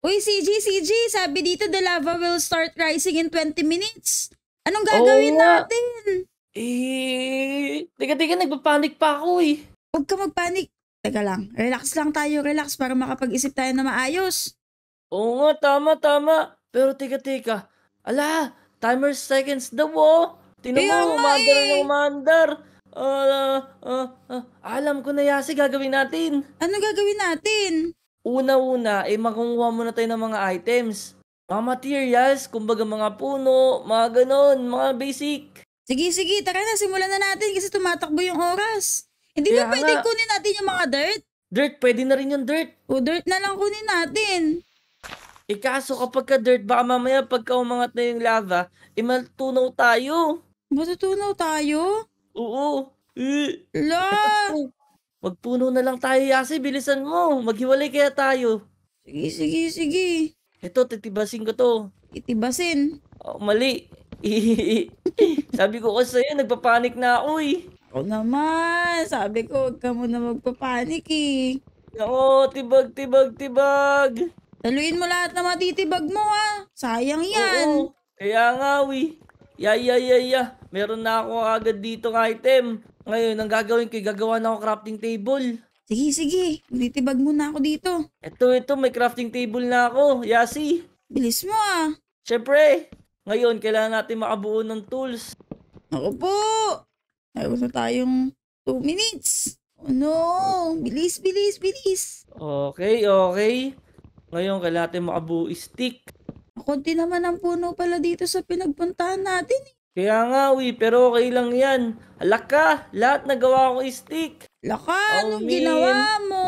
Uy, CG, CG, sabi dito the lava will start rising in 20 minutes. Anong gagawin Oo natin? Eh, teka, teka, nagpapanik pa ako eh. Huwag ka magpanik. Teka lang, relax lang tayo, relax para makapag-isip tayo na maayos. Oo nga, tama, tama. Pero teka, teka. Ala, timer seconds daw oh. Tinan Kaya mo, umandar eh. na umandar. Ah, ah, ah, ah, alam ko na yasi gagawin natin. Ano gagawin natin? una-una, eh makunguha muna tayo ng mga items. Mga materials, kumbaga mga puno, mga ganon, mga basic. Sige, sige, tara na, simulan na natin kasi tumatakbo yung oras. Hindi Kaya ba pwede nga. kunin natin yung mga dirt? Dirt, pwede na rin yung dirt. O dirt na lang kunin natin. Eh kaso kapag ka dirt, baka mamaya pagka umangat na yung lava, eh matutunaw tayo. Matutunaw tayo? Oo. Eh. La! Magpuno na lang tayo, Yasi. Bilisan mo. Maghiwalay kaya tayo. Sige, sige, sige. Ito, titibasin ko to. Itibasin? Oh, mali. sabi ko kasi sa'yo, nagpapanik na ako eh. Oo naman. Sabi ko, huwag ka muna magpapanik eh. Oo, tibag, tibag, tibag. Taluin mo lahat na matitibag mo ha. Sayang yan. Oo, kaya nga, wi. Eh. Ya, ya, ya, ya. Meron na ako agad dito ng item. Ngayon, ang gagawin ko, gagawa na ako crafting table. Sige, sige. Titibag muna ako dito. Ito, ito. May crafting table na ako. Yasi. Bilis mo ah. Siyempre. Ngayon, kailangan natin makabuo ng tools. Ako po. Ayos na tayong 2 minutes. Oh no. Bilis, bilis, bilis. Okay, okay. Ngayon, kailangan natin makabuo stick. Kunti naman ang puno pala dito sa pinagpuntahan natin eh. Kaya nga, uy, pero okay lang yan. Alaka, lahat nagawa ko stick. Laka, Oh, anong Min. ginawa mo?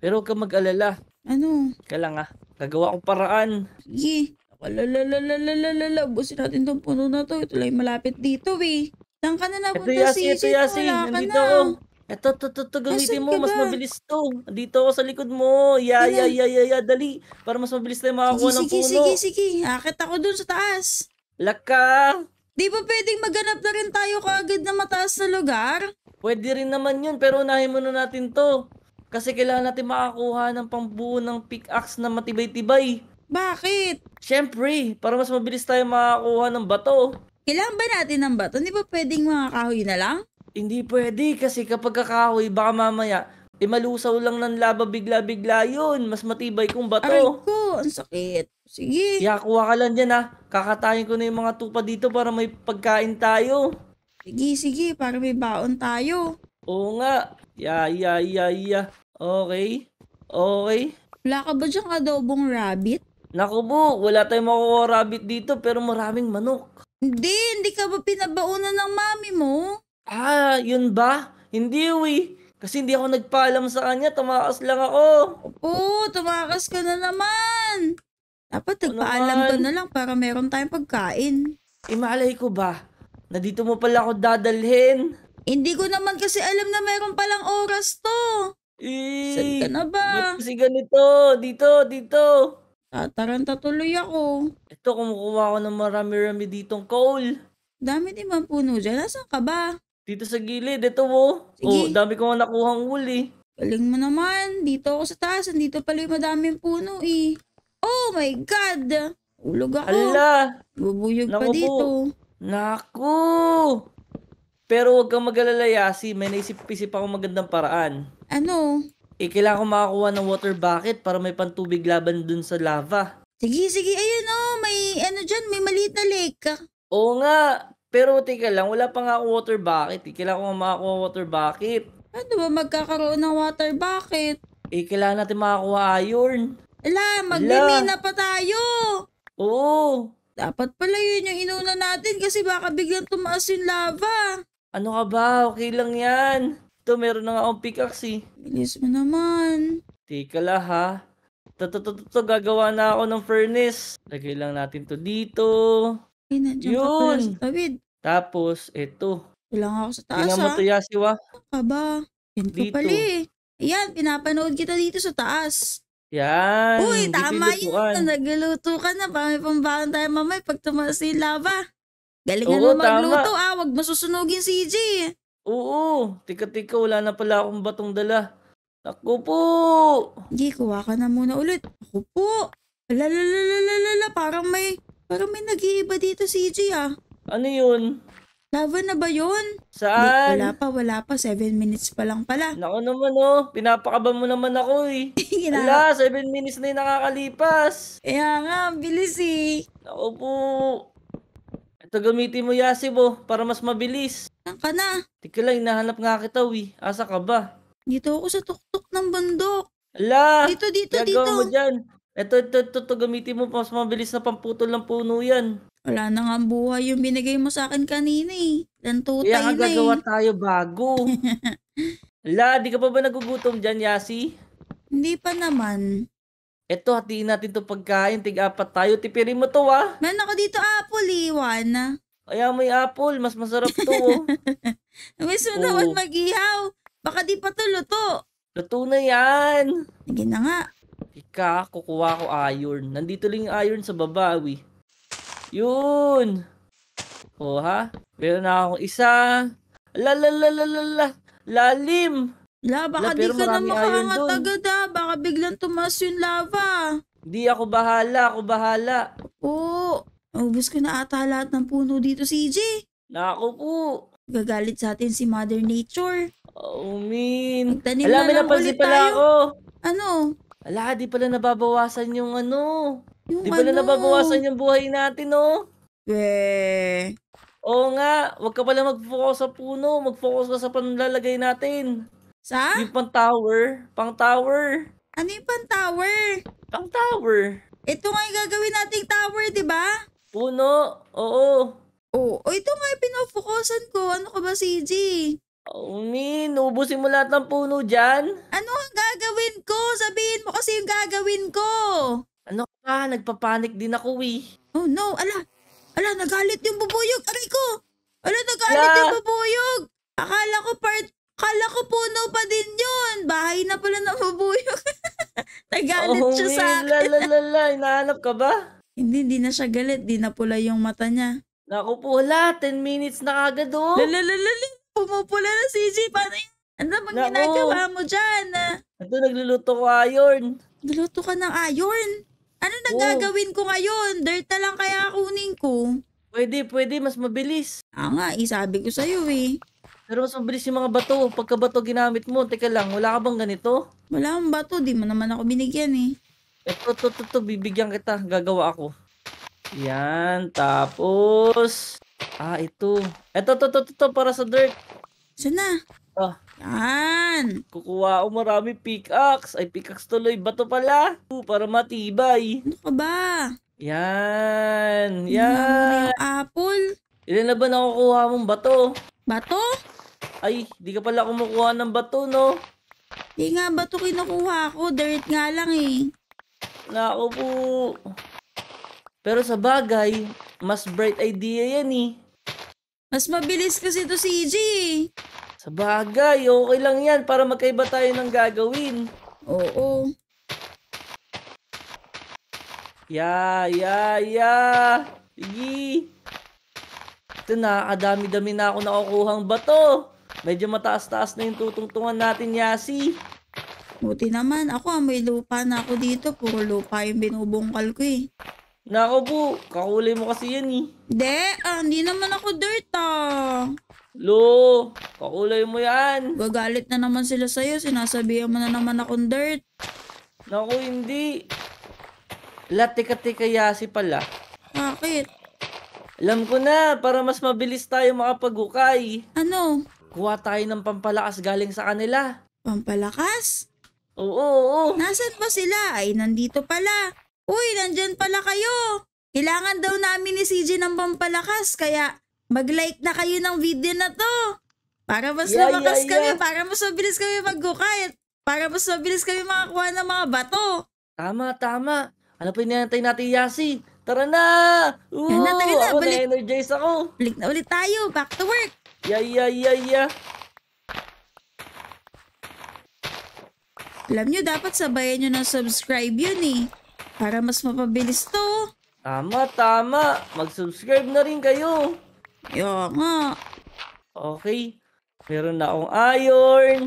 Pero ka mag-alala. Ano? Ka lang ah. Gagawa ko paraan. Sige. Lalalalalalala. Busin natin tong puno na to. Ito lang malapit dito, we. Eh. Saan ka na Ito napunta, Yasin, ito Sisi? Yasin. Wala Nandito ako. Ito, to, to, to, gamitin mo. Mas mabilis to. Dito ako sa likod mo. Ya, ya, ya, ya, ya, dali. Para mas mabilis tayo makakuha ng Sige, sige, sige, sige. Akit ako dun sa taas. Laka! Di ba pwedeng maganap na rin tayo kaagad na mataas na lugar? Pwede rin naman yun, pero unahin muna natin to. Kasi kailangan natin makakuha ng pambuo ng pickaxe na matibay-tibay. Bakit? Siyempre, para mas mabilis tayo makakuha ng bato. Kailangan ba natin ng bato? Hindi ba pwedeng mga kahoy na lang? Hindi pwede kasi kapag kakahoy, baka mamaya eh malusaw lang ng laba bigla-bigla yun. Mas matibay kung bato. Aray ko, ang sakit. Sige. Kaya kuha ka lang dyan ha. Kakatayin ko na yung mga tupa dito para may pagkain tayo. Sige, sige. Para may baon tayo. Oo nga. Ya, ya, ya, ya. Okay. Okay. Wala ka ba dyang adobong rabbit? Naku po, wala tayong makukuha rabbit dito pero maraming manok. Hindi, hindi ka ba pinabaunan ng mami mo? Ah, yun ba? Hindi, we. Kasi hindi ako nagpaalam sa kanya, tumakas lang ako. Oo, tumakas ka na naman. Dapat ano nagpaalam ano ka na lang para meron tayong pagkain. Imalay eh, ko ba? Na dito mo pala ako dadalhin. Hindi ko naman kasi alam na meron palang oras to. Eh, Saan ka na ba? Ba't kasi ganito? Dito, dito. Tataranta tuloy ako. Ito, kumukuha ako ng marami-rami ditong coal. Dami din mga puno dyan. Nasaan ka ba? Dito sa gilid, dito mo. Oh. Sige. Oh, dami ko nakuhang wool eh. Galing mo naman. Dito ako sa taas. Dito pala yung madaming puno eh. Oh my God! Ulog ako. Ala! Bubuyog Naku pa dito. Po. Naku! Pero huwag kang mag-alala, Yasi. May naisip-isip ako magandang paraan. Ano? Eh, kailangan ko makakuha ng water bucket para may pantubig laban dun sa lava. Sige, sige. Ayun, oh. May, ano dyan, may maliit na lake. Oo nga. Pero teka lang, wala pa nga water bucket. Eh. Kailangan ko makakuha water bucket. Ano ba magkakaroon ng water bucket? Eh, kailangan natin makakuha iron. Ala, magmimina pa tayo. Oo. Dapat pala yun yung inuna natin kasi baka biglang tumaas yung lava. Ano ka ba? Okay lang yan. Ito, meron na nga akong pickaxe eh. Bilis mo naman. Teka la ha. Toto, gagawa na ako ng furnace. Lagay lang natin to dito. Ay, nandiyan Yun. ka pala sa tawid. Tapos ito. Ilang ako sa taas Tingnan mo ha. Ah. Yasiwa. Aba, yan ko Dito. pala eh. Ayan, pinapanood kita dito sa taas. Yan. Uy, dito tama yung lutuan. yun. Nagluto ka na. Para may tayo mamay pag tumaas na yung lava. Galingan Oo, mo tama. magluto ah. Huwag masusunugin si CJ. Oo, tika-tika, wala na pala akong batong dala. Ako po! Hindi, kuha ka na muna ulit. Ako po. Alalalalala, parang may, parang may nag-iiba dito si CJ ah. Ano yun? Laban na ba yun? Saan? Di, wala pa, wala pa. 7 minutes pa lang pala. Naku naman oh. Pinapakaba mo naman ako eh. Wala, 7 minutes na yung nakakalipas. Kaya nga, bilis eh. Naku po. Ito gamitin mo Yasib oh, para mas mabilis. Saan ka na? Tika lang, hinahanap nga kita wi. Asa ka ba? Dito ako sa tuktok ng bundok. Ala! Dito, dito, dito! dito. mo dyan. Ito, ito, ito, ito, gamitin mo. Mas mabilis na pamputol ng puno yan. Wala na nga buhay yung binigay mo sa akin kanina eh. Lantutay Kaya na nga eh. gagawa tayo bago. Ala, di ka pa ba nagugutom dyan, Yasi? Hindi pa naman. Eto, hatiin natin to pagkain. Tig-apat tayo. Tipirin mo to, ah. Meron ako dito apple, eh, iwan. Kaya may apple. Mas masarap to, oh. Wish mo oh. mag-ihaw. Baka di pa to luto. Luto na yan. Sige na nga. Ika, kukuha ko iron. Nandito lang yung iron sa babawi. Yun. O oh, ha? Meron na akong isa. La la la la la la. Lalim. La, baka la, di ka na makahangat agad ha. Baka biglang tumas yung lava. Di ako bahala. Ako bahala. Oo. Ubus ko na ata lahat ng puno dito, CJ. Nako po. Gagalit sa atin si Mother Nature. Oh, mean. Magtanim Alam, na lang ulit pala tayo. ako. Ano? Ala, di pala nababawasan yung ano, yung Di ba ano? na nababawasan yung buhay natin, no? Eh. Oo nga, wag ka pala mag-focus sa puno, mag-focus ka sa panlalagay natin. Sa? Yung pang tower, pang tower. Ano yung pang tower? Pang tower. Ito nga yung gagawin nating tower, di ba? Puno, oo. Oo, oh, oh, ito nga yung pinofocusan ko. Ano ka ba, CJ? Oh, Min, ubusin mo lahat ng puno dyan. Ano ang gagawin ko? Sabihin mo kasi yung gagawin ko. Ano ka ba? Nagpapanik din ako eh. Oh no, ala. Ala, nagalit yung bubuyog. Aray ko! Ala, nagalit yeah. yung bubuyog. Akala ko part, akala ko puno pa din yun. Bahay na pala ng bubuyog. nagalit oh, siya sa akin. La, la, la, la. Inaanap ka ba? Hindi, hindi na siya galit. Di na pula yung mata niya. Naku pula, 10 minutes na kagad oh. Lalalala, pumupula na si CJ. Paano yun? Ano bang ginagawa mo dyan? Ito, nagluluto ko ayorn. Nagluluto ka ng ayorn? Ano na Oo. gagawin ko ngayon? Dirt na lang kaya kunin ko. Pwede, pwede. Mas mabilis. Ah nga, isabi eh, ko sa'yo eh. Pero mas mabilis yung mga bato. Pagka bato ginamit mo, teka lang, wala ka bang ganito? Wala akong bato, di mo naman ako binigyan eh. Eto, to, to, to, bibigyan kita. Gagawa ako. Yan, tapos... Ah, ito. Eto, to, to, to, to, para sa dirt. Sana? na? Ah, yan. Kukuha ako marami pickaxe. Ay, pickaxe tuloy. Bato pala. Uh, para matibay. Ano ka ba? Yan. Yan. Yung apple. Ilan na ba nakukuha mong bato? Bato? Ay, di ka pala kumukuha ng bato, no? Di nga, bato kinukuha ko. Dirt nga lang eh. Nako po. Pero sa bagay, mas bright idea yan eh. Mas mabilis kasi to si EJ eh. Sa bagay, okay lang yan para magkaiba tayo ng gagawin. Oo. Ya, ya, ya. Sige. Ito na, adami-dami na ako nakukuhang bato. Medyo mataas-taas na yung tutungtungan natin, Yasi. Buti naman, ako may lupa na ako dito. Puro lupa yung binubungkal ko eh. Nako po, kakulay mo kasi yan eh. De, ah, hindi naman ako dirt ah. Lo, kakulay mo yan. Gagalit na naman sila sa'yo, sinasabihan mo na naman akong dirt. Naku, hindi. Latika-tika pala. Bakit? Alam ko na, para mas mabilis tayo makapagukay. Ano? Kuha tayo ng pampalakas galing sa kanila. Pampalakas? Oo, oo, oo. Nasaan ba sila? Ay, nandito pala. Uy, nandyan pala kayo. Kailangan daw namin ni CJ ng pampalakas kaya mag-like na kayo ng video na to. Para mas yeah, lumakas yeah, kami, para mas mabilis kami maghukay, para mas mabilis kami makakuha ng mga bato. Tama, tama. Ano pa hinihintay natin, Yasi? Tara na! Woo! Tara na, tara na. Ako balik, na-energize ako. Balik na ulit tayo. Back to work. Yeah, yeah, yeah, yeah. Alam nyo, dapat sabayan nyo ng subscribe yun eh. Para mas mapabilis to. Tama, tama. Mag-subscribe na rin kayo. Yo nga. Okay. Meron na akong iron.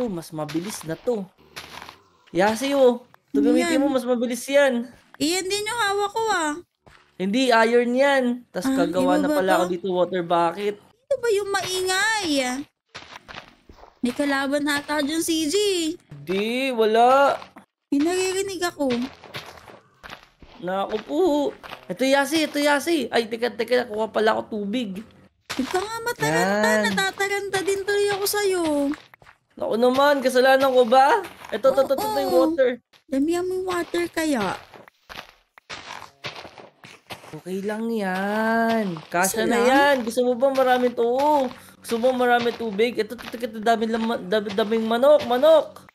To, mas mabilis na to. Yasiyo, oh. ito gamitin mo, mas mabilis yan. Iyan din yung hawak ko ah. Hindi, iron yan. Tapos ah, kagawa na pala ako dito water bucket. Ito ba yung maingay? May kalaban hata dyan, CJ. Hindi, wala. May naririnig ako. Naku po. Ito yasi, ito yasi. Ay, teka, teka. Nakuha pala ako tubig. Ikaw nga mataranta. Yan. Natataranta din tuloy ako sa'yo. Naku naman, kasalanan ko ba? Ito, ito, ito, ito, yung water. Damihan mo water kaya. Okay lang yan. Kasya na yan. Gusto mo ba maraming to? Gusto mo maraming tubig? Ito, ito, ito, daming, daming manok, manok.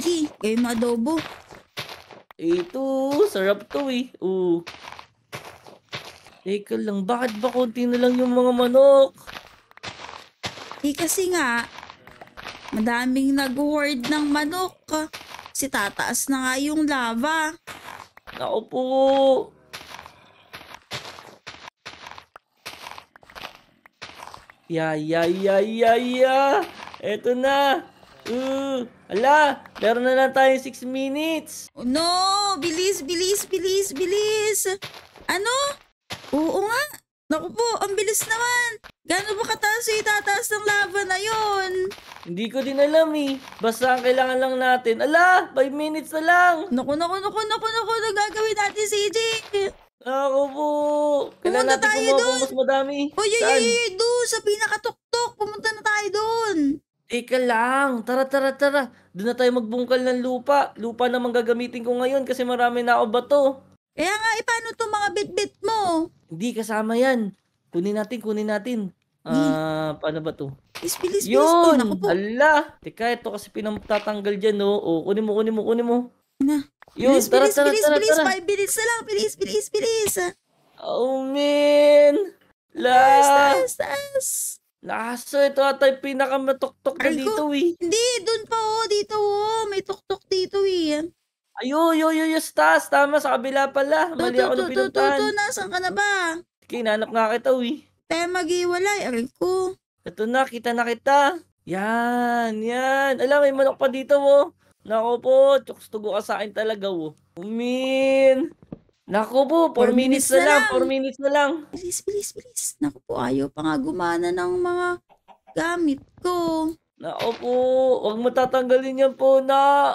G, game adobo. Eh, ito, sarap to eh. Oo. Teka lang, bakit ba konti na lang yung mga manok? Eh kasi nga, madaming nag-hoard ng manok. Ah. Si tataas na nga yung lava. Ako po. Ya, ya, ya, ya, ya. Eto na. Uh, ala, meron na lang tayo 6 minutes. Oh, no, bilis, bilis, bilis, bilis. Ano? Oo nga. Naku po, ang bilis naman. Gano'n ba kataas yung itataas ng lava na yon? Hindi ko din alam eh. Basta ang kailangan lang natin. Ala, 5 minutes na lang. Naku, naku, naku, naku, naku, naku, gagawin natin CJ. Ako po. Kailangan Pumunta natin tayo doon. mas madami. Uy, uy, uy, uy, doon. Sa pinakatuktok, pumunta na tayo doon. Teka lang, tara tara tara. Doon na tayo magbungkal ng lupa. Lupa naman gagamitin ko ngayon kasi marami na ako bato. Eh nga, eh, paano itong mga bitbit mo? Hindi kasama yan. Kunin natin, kunin natin. Ah, paano ba to? Bilis, bilis, bilis po. Yun! po. Ala! Teka, ito kasi pinamtatanggal dyan, no? O, oh, kunin mo, kunin mo, kunin mo. Na. Yun, bilis, tara, bilis, tara, bilis, tara, please, tara. Five minutes na lang. Please, please, please. Oh, man! La! Taas, taas, taas. Laso, ito ata yung pinakamatoktok na dito eh. Hindi, doon pa oh, dito oh. May tuktok dito eh. Ayo, oh, yo, yo, yo, Stas. Tama, sa kabila pala. Mali ako na pinuntahan. Tuto, nasan ka na ba? Kinanap nga kita eh. Tayo mag-iwalay, ko. Ito na, kita na kita. Yan, yan. Alam, may manok pa dito oh. Nako po, tsuks ka sa akin talaga oh. Umin. Naku po, 4 minutes, minutes na lang, 4 minutes na lang. Bilis, bilis, bilis. Naku po, ayaw pa nga gumana ng mga gamit ko. Naku po, huwag mo tatanggalin yan po na...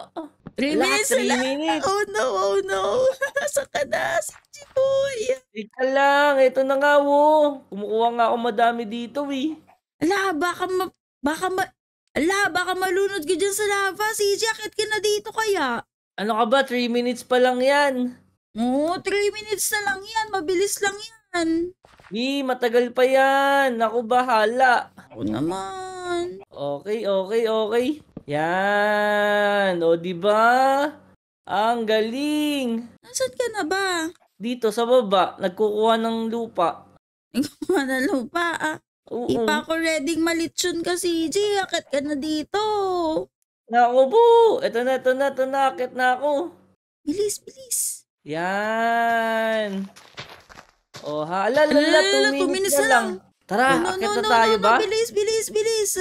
3 ah, minutes na minutes. Oh no, oh no. Nasa ka na, Sachi boy. Ika lang, ito na nga wo. Oh. Kumukuha nga ako madami dito we. Eh. Ala, baka ma... Baka ma... Ala, baka malunod ka dyan sa lava. Si Jacket ka na dito kaya. Ano ka ba? 3 minutes pa lang yan. Oo, oh, 3 minutes na lang yan. Mabilis lang yan. Di, matagal pa yan. Ako bahala. Ako naman. Okay, okay, okay. Yan. O, di ba? Ang galing. Nasaan ka na ba? Dito, sa baba. Nagkukuha ng lupa. Nagkukuha ng lupa, ah. Oo. Di pa ako ready malitsyon ka, CJ. Akit ka na dito. Naku po. Ito na, ito na, ito na. Akit na ako. Bilis, bilis. Yan. Oh, ha. Alala, alala, two, two na lang. Tara, oh, no, akit na no, tayo no, ba? No, bilis, bilis, bilis.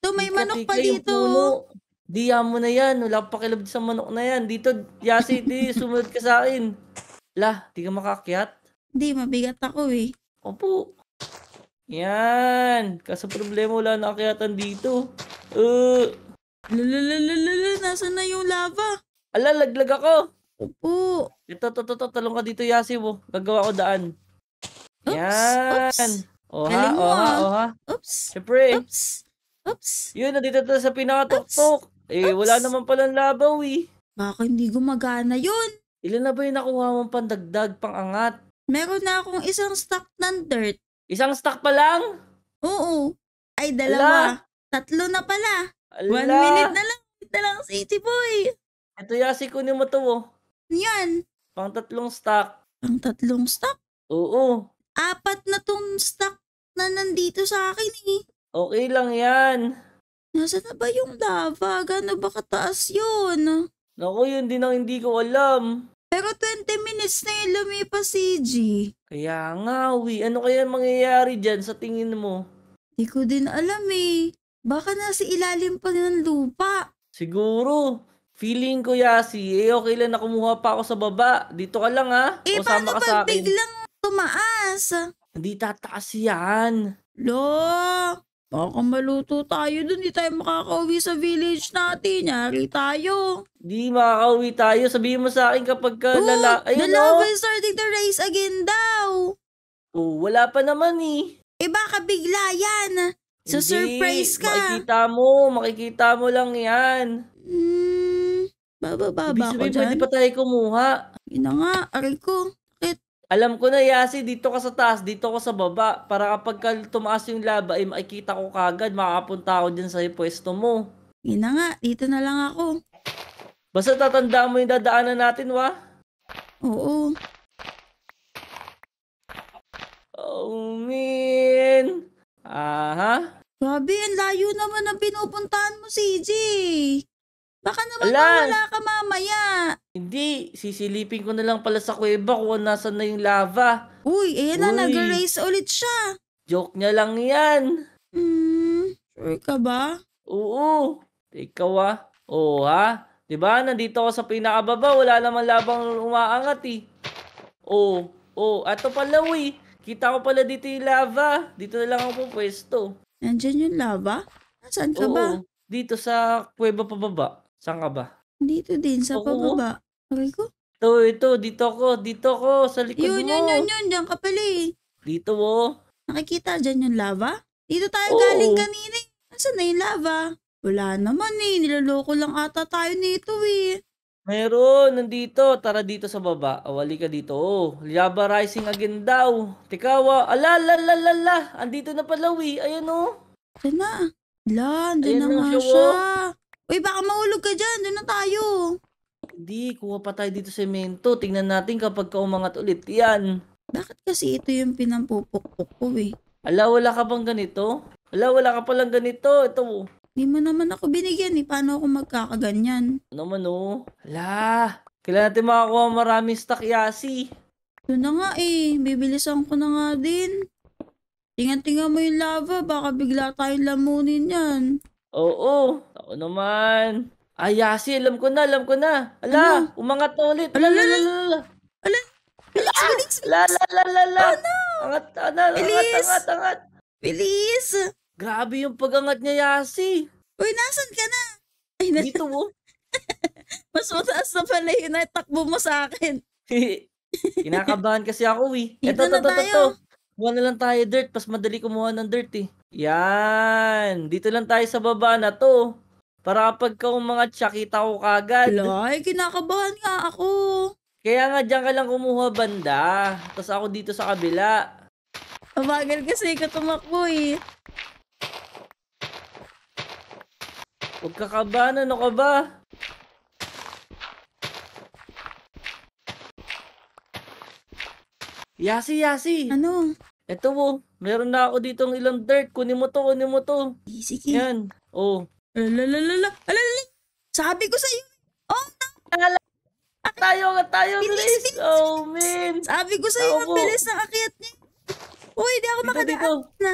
To may manok pa dito. Diya mo na yan. Wala pa pakilab sa manok na yan. Dito, Yasi, di, sumunod ka sa akin. La, di ka makakyat. Hindi, mabigat ako eh. Opo. Yan. Kaso problema, wala nakakyatan dito. Uh. Lalalala, nasa na yung lava? Ala, laglag ako. Opo. Ito, to, to, to, talong ka dito, Yasi mo. Oh. Gagawa ko daan. Oops, Yan. Oops. Oha, Galing oha, ah. oha. Oops. Siyempre. Oops. Oops. Yun, nandito to sa pinakatuktok. Eh, Oops. wala naman palang labaw eh. Baka hindi gumagana yun. Ilan na ba yung nakuha mong pandagdag, angat? Meron na akong isang stock ng dirt. Isang stock pa lang? Oo. Ay, dalawa. Tatlo na pala. Ala. One minute na lang. Wait na lang, City Boy. Ito, Yasi, kunin mo to oh. Yan. Pang tatlong stock. Pang tatlong stock? Oo. Apat na tong stack na nandito sa akin eh. Okay lang yan. Nasaan na ba yung lava? Gano'n ba kataas yun? Naku, yun din ang hindi ko alam. Pero 20 minutes na yung lumipas, CG. Eh, kaya nga, uwi. Ano kaya mangyayari dyan sa tingin mo? Hindi ko din alam eh. Baka nasa ilalim pa ng lupa. Siguro. Feeling ko, Yasi, eh okay lang na kumuha pa ako sa baba. Dito ka lang ha. Eh, o, paano ka pag sa akin. biglang tumaas? Hindi tataas yan. Lo, baka maluto tayo dun. Hindi tayo makakauwi sa village natin. Yari tayo. Hindi makakauwi tayo. Sabihin mo sa akin kapag ka oh, lala... Ayun, the oh. love is starting to race again daw. Oh, wala pa naman eh. Eh baka bigla yan. So Hindi, surprise ka. Makikita mo. Makikita mo lang yan. Mm. Ibig Bababa ko sabihin, pwede pa tayo kumuha. Ina nga, aray ko. Alam ko na, Yasi, dito ka sa taas, dito ko sa baba. Para kapag ka- tumaas yung laba, eh, makikita ko kagad, makakapunta ako dyan sa pwesto mo. Ina nga, dito na lang ako. Basta tatandaan mo yung dadaanan natin, wa? Oo. Oh, man. Aha. Grabe, ang layo naman ang pinupuntahan mo, CJ. Baka naman Ala. mawala ka mamaya. Hindi, sisilipin ko na lang pala sa kuweba kung nasan na yung lava. Uy, ayan na, Uy. nag-race ulit siya. Joke niya lang yan. Hmm, sure ka ba? Oo, ikaw ah. Oo ha? Diba, nandito ako sa pinakababa, wala naman labang umaangat eh. Oo, oo, ato pala uy. Kita ko pala dito yung lava. Dito na lang ako pupwesto. Nandiyan yung lava? Nasaan ka oo, ba? Dito sa kuweba pababa. Saan ka ba? Dito din, sa Oo. pababa. Aray ko. Ito, ito, dito ako, dito ako, sa likod Yun, mo. yun, yun, yun. Diyan ka pala eh. Dito mo. Oh. Nakikita dyan yung lava? Dito tayo Oo. galing kanina. eh. Nasaan na yung lava? Wala naman eh. Niloloko lang ata tayo nito eh. Meron, nandito. Tara dito sa baba. Awali oh, ka dito. Oh, Lava Rising again daw. Tikawa. Ala, la, la, la, la. Andito na pala, we. Ayan oh. Ito na. Lan, Ayan na na nga siya. oh. Uy, baka mahulog ka dyan. Doon na tayo. Hindi, kuha pa tayo dito semento. Tingnan natin kapag kaumangat ulit. Yan. Bakit kasi ito yung pinampupukpok ko eh? Ala, wala ka bang ganito? Ala, wala ka palang ganito. Ito. Hindi mo naman ako binigyan eh. Paano ako magkakaganyan? Ano man oh. Ala, kailangan natin makakuha maraming stock yasi. Doon na nga eh. Bibilisan ko na nga din. Tingan-tingan mo yung lava. Baka bigla tayong lamunin yan. Oo. Ako naman. Ay, Yasi, alam ko na, alam ko na. Ala, ano? umangat na ulit. Ala, ala, ala, ala. Ala, ah, bilis, bilis, bilis. La, la, la, la, la. Oh, no. Angat, ano, bilis. angat, angat, angat. Bilis. Grabe yung pagangat niya, Yasi. Uy, nasan ka na? Ay, na Dito mo. Oh. Mas mataas na pala yun. Takbo mo sa akin. Kinakabahan kasi ako, eh. Ito, ito, ito, ito. Kuha na lang tayo dirt. Mas madali kumuha ng dirt, eh. Yan. Dito lang tayo sa baba na to. Para kapag ka umangat siya, kita ko kagad. Ay, kinakabahan nga ako. Kaya nga dyan ka lang kumuha banda. Tapos ako dito sa kabila. Mabagal kasi ka tumakbo eh. Huwag kakabahan, ano ka ba? Yasi, Yasi! Ano? Ito oh, meron na ako dito ng ilang dirt. Kunin mo to, kunin mo to. Sige. Yan. Oh. Alalala. Alalala. Sabi ko sa iyo. Oh, no. Alala. Tayo ka tayo, bilis, Oh, man. Sabi ko sa iyo, ang bilis ng akyat niya. Uy, hindi ako dito, makadaan dito. na.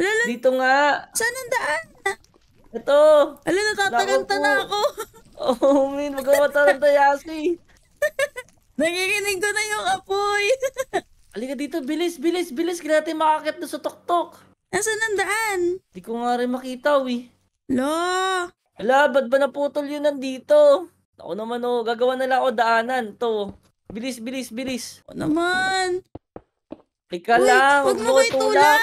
Alala. Dito nga. Saan ang daan na? Ito. Alala, tataranta na ako. oh, man. Magkamataranta, Yasi. Nakikinig ko na yung apoy. Halika dito, bilis, bilis, bilis. Kailan natin makakit na sa tuktok. Nasaan ang daan? Hindi ko nga rin makita, wi. Lo! Ala, ba't ba naputol yun nandito? Ako naman, oh, gagawa na lang ako daanan. To. Bilis, bilis, bilis. Ano naman? Teka Uy, lang, huwag mo tulak. tulak.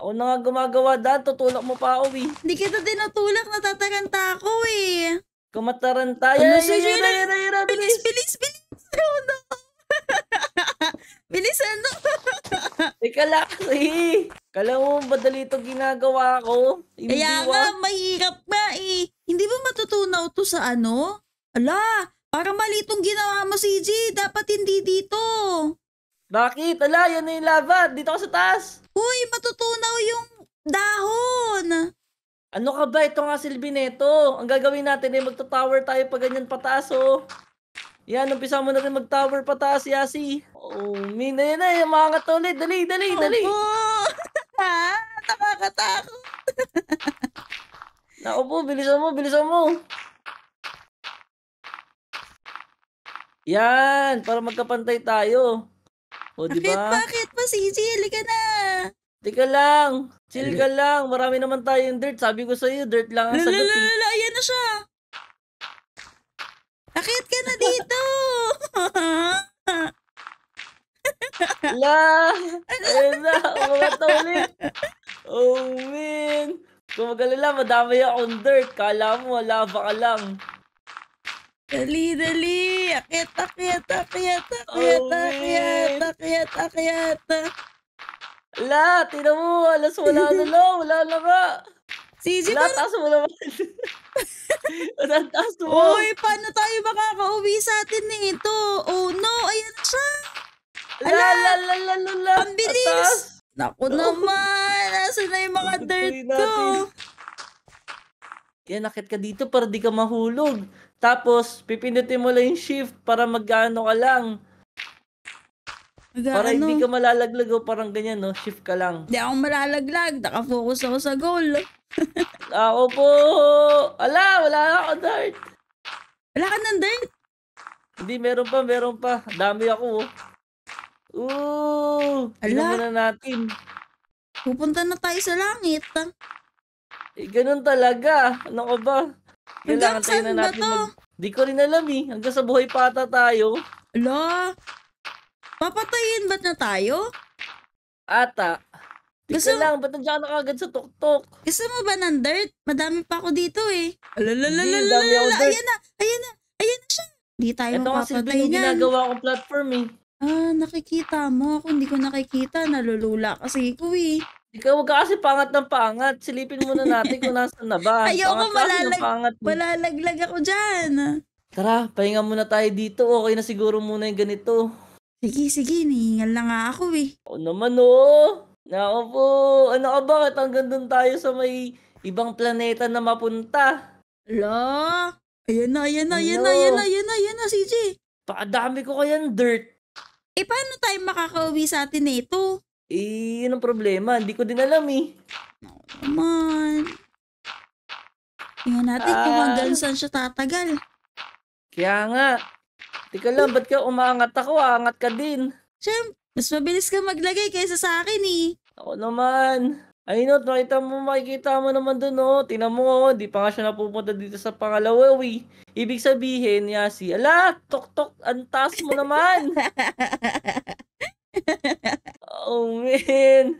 ako na nga gumagawa daan, tutulak mo pa uwi. wi. Hindi kita tinutulak, natataranta ako, eh. Kumataranta. Ano, yan, bilis, bilis, bilis segundo ko. Bilisan na. Teka lang, eh. Kala mo, madali ito ginagawa ko. Hindi Kaya nga, ah. mahirap ba eh. Hindi ba matutunaw to sa ano? Ala, para mali itong ginawa mo, CJ. Dapat hindi dito. Bakit? Ala, yan na yung lava. Dito ako sa taas. Uy, matutunaw yung dahon. Ano ka ba? Ito nga silbi neto. Ang gagawin natin ay eh, magta-tower tayo pa ganyan pataas oh. Yan, umpisa mo na rin mag-tower pataas, Yasi. Oh, min, ayun na, umangat na ulit. Dali, dali, dali. Opo! ha? Ah, nakakatakot. Nako po, bilisan mo, bilisan mo. Yan, para magkapantay tayo. O, di ba? Bakit, bakit? Masiji, halika na. Teka lang. Chill ka lang. Marami naman tayong dirt. Sabi ko sa'yo, dirt lang ang sagot. Lalalala, eh. ayan na siya. Akit ka na dito! La! Ayun na! Umangat ulit! Oh, man! Kung magalala, madami akong dirt. Kala mo, lava ka lang. Dali, dali! Akit, akit, akit, akit, oh, akit, akit, akit, akit. Ala, tinan mo, alas wala na lang, wala na nga. CJ, Wala, taas mo naman. Wala, taas mo. Uy, paano tayo makaka-uwi sa atin nito? Oh no, ayan siya. Ala, la, la, la, la, la. Ang bilis. Naku no. naman, nasa na yung mga dirt ko. Yan, nakit ka dito para di ka mahulog. Tapos, pipindutin mo lang yung shift para magano ka lang The, Para ano, hindi ka malalaglag o parang ganyan, no? Shift ka lang. Hindi ako malalaglag. Nakafocus ako sa goal. ako ah, po! Ala, wala ako dart. Wala ka ng dart? Hindi, meron pa, meron pa. Dami ako, oh. Ooh! Ala. na natin. Pupunta na tayo sa langit. Ha? Ah. Eh, ganun talaga. Ano ka ba? Kailangan Hanggang tayo na natin ba to? Mag... ko rin alam eh. Hanggang sa buhay pata tayo. Ala, Papatayin ba't na tayo? Ata. Gusto lang, ba't nandiyan na kagad sa tuktok? Gusto mo ba ng dirt? Madami pa ako dito eh. Alalalalala, ayan na, ayan na, ayan na siya. Hindi tayo Ito mapapaglay niyan. Ito kasi ginagawa kong platform eh. Ah, nakikita mo. Ako hindi ko nakikita. Nalulula kasi ko eh. Ikaw, wag ka kasi pangat ng pangat. Silipin muna natin kung nasan na ba. Ayoko, malalag, eh. malalaglag ako dyan. Tara, pahinga muna tayo dito. Okay na siguro muna yung ganito. Sige, sige, nihingal na nga ako eh. Oo naman oo. Oh. Nako po, ano ka bakit hanggang doon tayo sa may ibang planeta na mapunta? Ala, ayan na, ayan na, ayan na, ano? ayan na, ayan na, ayan na, CJ. Pakadami ko kayang dirt. Eh, paano tayo makakauwi sa atin na ito? Eh, yun ang problema. Hindi ko din alam eh. No, naman. Tingnan natin kung hanggang ah. saan siya tatagal. Kaya nga, Teka lang, ba't ka umaangat ako? Aangat ka din. Siyempre, mas mabilis ka maglagay kaysa sa akin eh. Ako naman. Ay no, nakita mo, makikita mo naman dun oh. Tingnan mo, oh. di pa nga siya napupunta dito sa pangalawa oh, eh. Ibig sabihin, Yasi, ala, tok-tok, antas mo naman. oh man.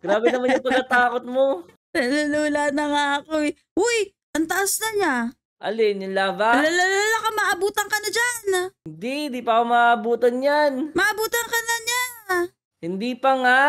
Grabe naman yung pagkatakot mo. Nalulula na nga ako eh. Uy, ang taas na niya. Alin, yung lava? Lalalala ka, maabutan ka na dyan. Hindi, di pa ako maabutan yan. Maabutan ka na niya. Hindi pa nga.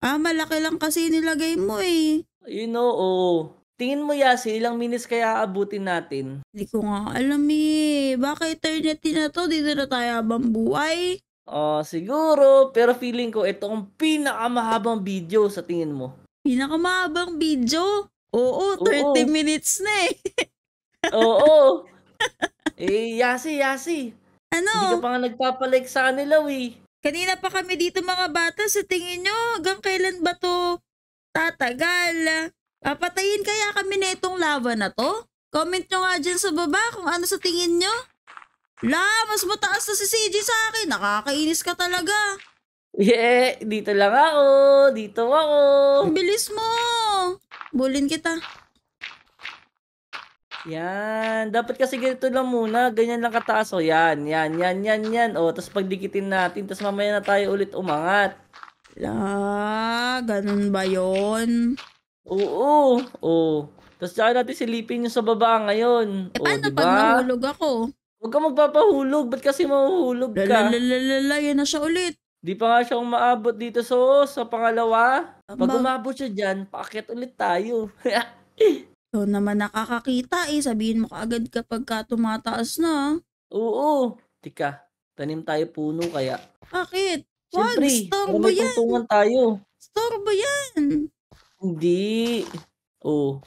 Ah, malaki lang kasi nilagay mo eh. You know, oh. Tingin mo, Yasi, ilang minutes kaya abutin natin? Hindi ko nga alam eh. Baka eternity na to, dito na tayo habang buhay. Oh, siguro. Pero feeling ko, ito ang pinakamahabang video sa tingin mo. Pinakamahabang video? Oo, 30 Oo. minutes na eh. Oo. eh, yasi, yasi. Ano? Hindi ka pa nga nagpapalik sa kanila, we. Kanina pa kami dito mga bata. Sa tingin nyo, hanggang kailan ba to tatagal? Papatayin kaya kami na itong lava na to? Comment nyo nga dyan sa baba kung ano sa tingin nyo. La, mas mataas na si CJ sa akin. Nakakainis ka talaga. Yeah, dito lang ako. Dito ako. Ang bilis mo. Bulin kita. Yan. Dapat kasi ganito lang muna. Ganyan lang kataas. O, yan. Yan, yan, yan, yan. O, tapos pagdikitin natin. Tapos mamaya na tayo ulit umangat. Ah, ganun ba yon? Oo. Oo. Tapos tsaka natin silipin yung sa baba ngayon. Eh, paano diba? pag nahulog ako? Huwag ka magpapahulog. Ba't kasi mahuhulog ka? Lalalala, yan na siya ulit. Di pa nga siya umaabot dito so, sa pangalawa. Pag umabot siya dyan, paakit ulit tayo. So naman nakakakita eh, sabihin mo kaagad kapag ka tumataas na. Oo. Tika, tanim tayo puno kaya. Bakit? Wag, Siyempre, para storbo may yan. tungtungan tayo. Storbo yan. Hindi. Oh.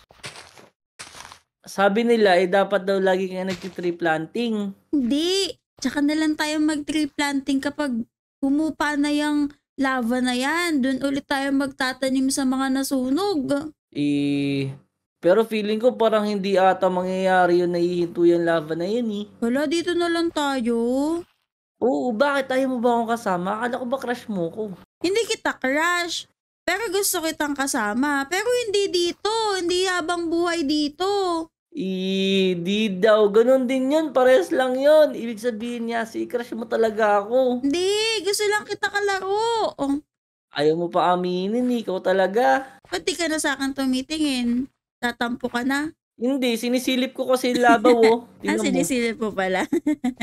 Sabi nila, eh dapat daw lagi kang nag-tree planting. Hindi. Tsaka na lang tayo mag-tree planting kapag humupa na yung lava na yan. Doon ulit tayo magtatanim sa mga nasunog. Eh, pero feeling ko parang hindi ata mangyayari yun, nahihinto yung laban na yun eh. Wala, dito na lang tayo. Oo, bakit? Ayaw mo ba akong kasama? Akala ko ba crush mo ko? Hindi kita crush. Pero gusto kitang kasama. Pero hindi dito. Hindi habang buhay dito. Hindi daw. Ganun din yun. Pares lang yun. Ibig sabihin niya, si crush mo talaga ako. Hindi. Gusto lang kita kalaro. Ayaw mo pa aminin. Ikaw talaga. Ba't ka na sa akin tumitingin? Tatampo ka na? Hindi, sinisilip ko kasi labaw oh. ah, sinisilip mo pala.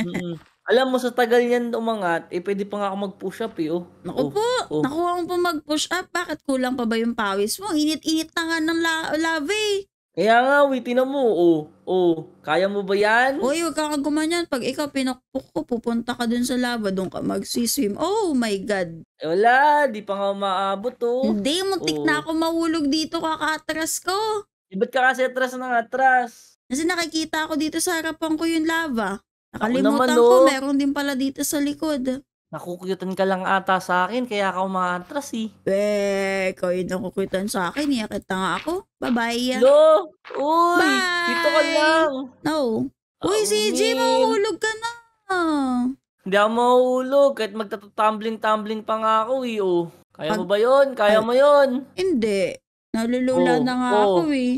Alam mo, sa tagal yan umangat, eh pwede pa nga ako mag-push up eh oh. Naku oh, po, oh. nakuha mo pa mag-push up. Bakit kulang pa ba yung pawis mo? Init-init na nga ng la- lava eh. Kaya nga, witin na mo. Oh, oh, kaya mo ba yan? Uy, huwag kang gumanyan. Pag ikaw pinakpok ko, pupunta ka dun sa lava, dun ka magsiswim. Oh my God. Eh, wala, di pa nga maabot oh. Hindi, muntik oh. na ako mahulog dito, kakatras ko. Eh, ka kasi atras ng atras? Kasi nakikita ko dito sa harapan ko yung lava. Nakalimutan ko, no. Oh. meron din pala dito sa likod. Nakukuyutan ka lang ata sa akin, kaya ka umaatras eh. Eh, ikaw yung nakukutan sa akin, iya kita nga ako. Bye-bye. Lo! Uy! Bye! Dito ka lang! No. Uy, oh, ah, CJ, mahuhulog ka na. Hindi ako mahuhulog, kahit magtatumbling-tumbling pa nga ako eh, oh. Kaya Pag... mo ba yon? Kaya Ay, mo yon? Hindi. Nalulula Oh, na nga oh. ako, eh.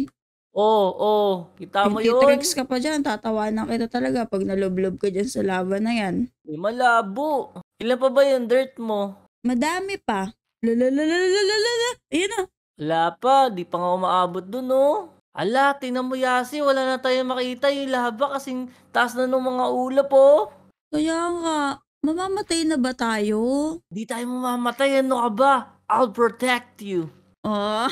Oh, oh, kita mo yun? Magti-tricks ka pa diyan, na kita talaga pag nalublob ka diyan sa laban na 'yan. Eh, malabo. Ilan pa ba yung dirt mo? Madami pa. Lalalalalala. Ayun na. Wala pa, di pa nga umaabot dun, no? Oh. Ala, tingnan mo Yasi, wala na tayong makita. Yung laba kasing taas na ng mga ulap, po. Oh. Kaya nga, mamamatay na ba tayo? Di tayo mamamatay, ano ka ba? I'll protect you. Oh.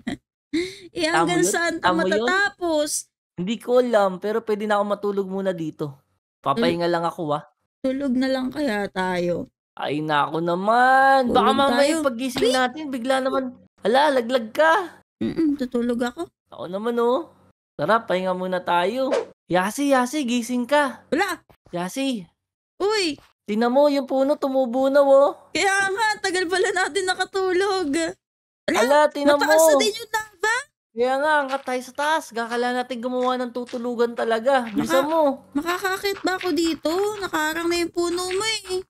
eh, hanggang Tamo saan ta matatapos? Yun? Hindi ko alam, pero pwede na ako matulog muna dito. Papahinga lang ako, ah. Tulog na lang kaya tayo. Ay, nako naman. Baka mamaya pagising natin, bigla naman, hala, laglag ka. Mm-mm, tutulog ako. Ako naman, oh. Tara, pahinga muna tayo. Yasi, Yasi, gising ka. Wala. Yasi. Uy. Tina mo, yung puno tumubo na, oh. Kaya nga, tagal pala natin nakatulog. Ala, Ala, tinan mo. mataas na din yung lava. Kaya nga, angkat tayo sa taas. Kakala natin gumawa ng tutulugan talaga. Bisa Maka- mo. Makakakit ba ako dito? Nakarang na yung puno mo eh.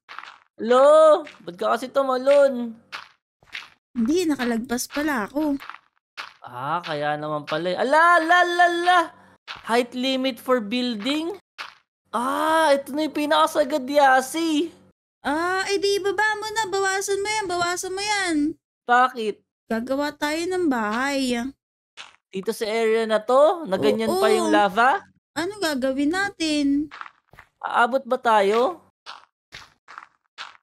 Lo, ba't ka kasi tumalon? Hindi, nakalagpas pala ako. Ah, kaya naman pala. eh. Ala, la, la, la. Height limit for building? Ah, ito na yung pinakasagadiyasi. Ah, edi, eh baba mo na. Bawasan mo yan, bawasan mo yan. Bakit? Gagawa tayo ng bahay. Dito sa area na to, na ganyan Oo. pa yung lava? Ano gagawin natin? Aabot ba tayo?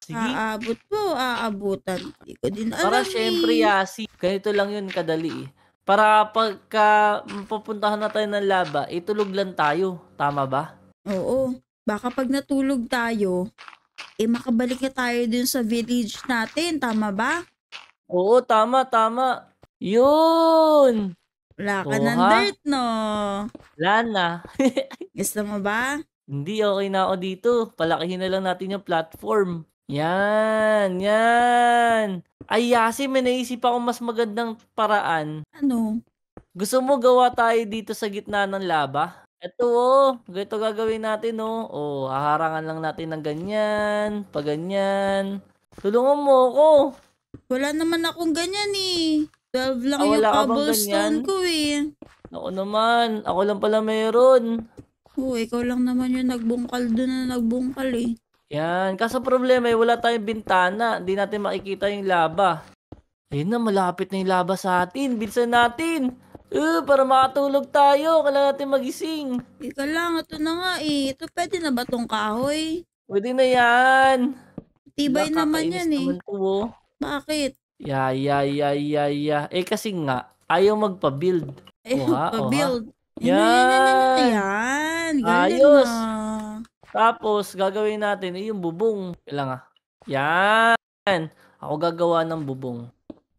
Sige. Aabot po, aabutan. Hindi ko din alam Para syempre, eh. Yasi, ganito lang yun kadali eh. Para pagka mapupuntahan na tayo ng lava, itulog lang tayo. Tama ba? Oo. Baka pag natulog tayo, eh makabalik na tayo dun sa village natin. Tama ba? Oo, tama, tama. Yun! Wala ka Oo, ng ha? dirt, no? Lana. Gusto mo ba? Hindi, okay na ako dito. Palakihin na lang natin yung platform. Yan, yan. Ay, Yasi, may naisip akong mas magandang paraan. Ano? Gusto mo gawa tayo dito sa gitna ng laba? Ito oh, ganito gagawin natin oh. Oh, haharangan lang natin ng ganyan, pa ganyan. Tulungan mo ako. Wala naman akong ganyan eh. 12 lang ah, yung wala ka cobblestone ko eh. Ako naman, ako lang pala meron. Oo, ikaw lang naman yung nagbungkal doon na nagbungkal eh. Yan. Kaso problema eh, wala tayong bintana. Hindi natin makikita yung laba. Ayun na, malapit na yung laba sa atin. Bilisan natin. Eh, para makatulog tayo. Kailangan natin magising. Ika lang, ito na nga eh. Ito pwede na ba tong kahoy? Pwede na yan. Tibay naman yan eh. naman to, oh. Bakit? Ya, yeah, ya, yeah, ya, ya, ya. Eh kasi nga, ayaw magpa-build. Ayaw oha, magpa-build. Ano yan. Ano yan. Ayos. Na. Tapos, gagawin natin eh, yung bubong. Ilang ah. Yan. Ako gagawa ng bubong.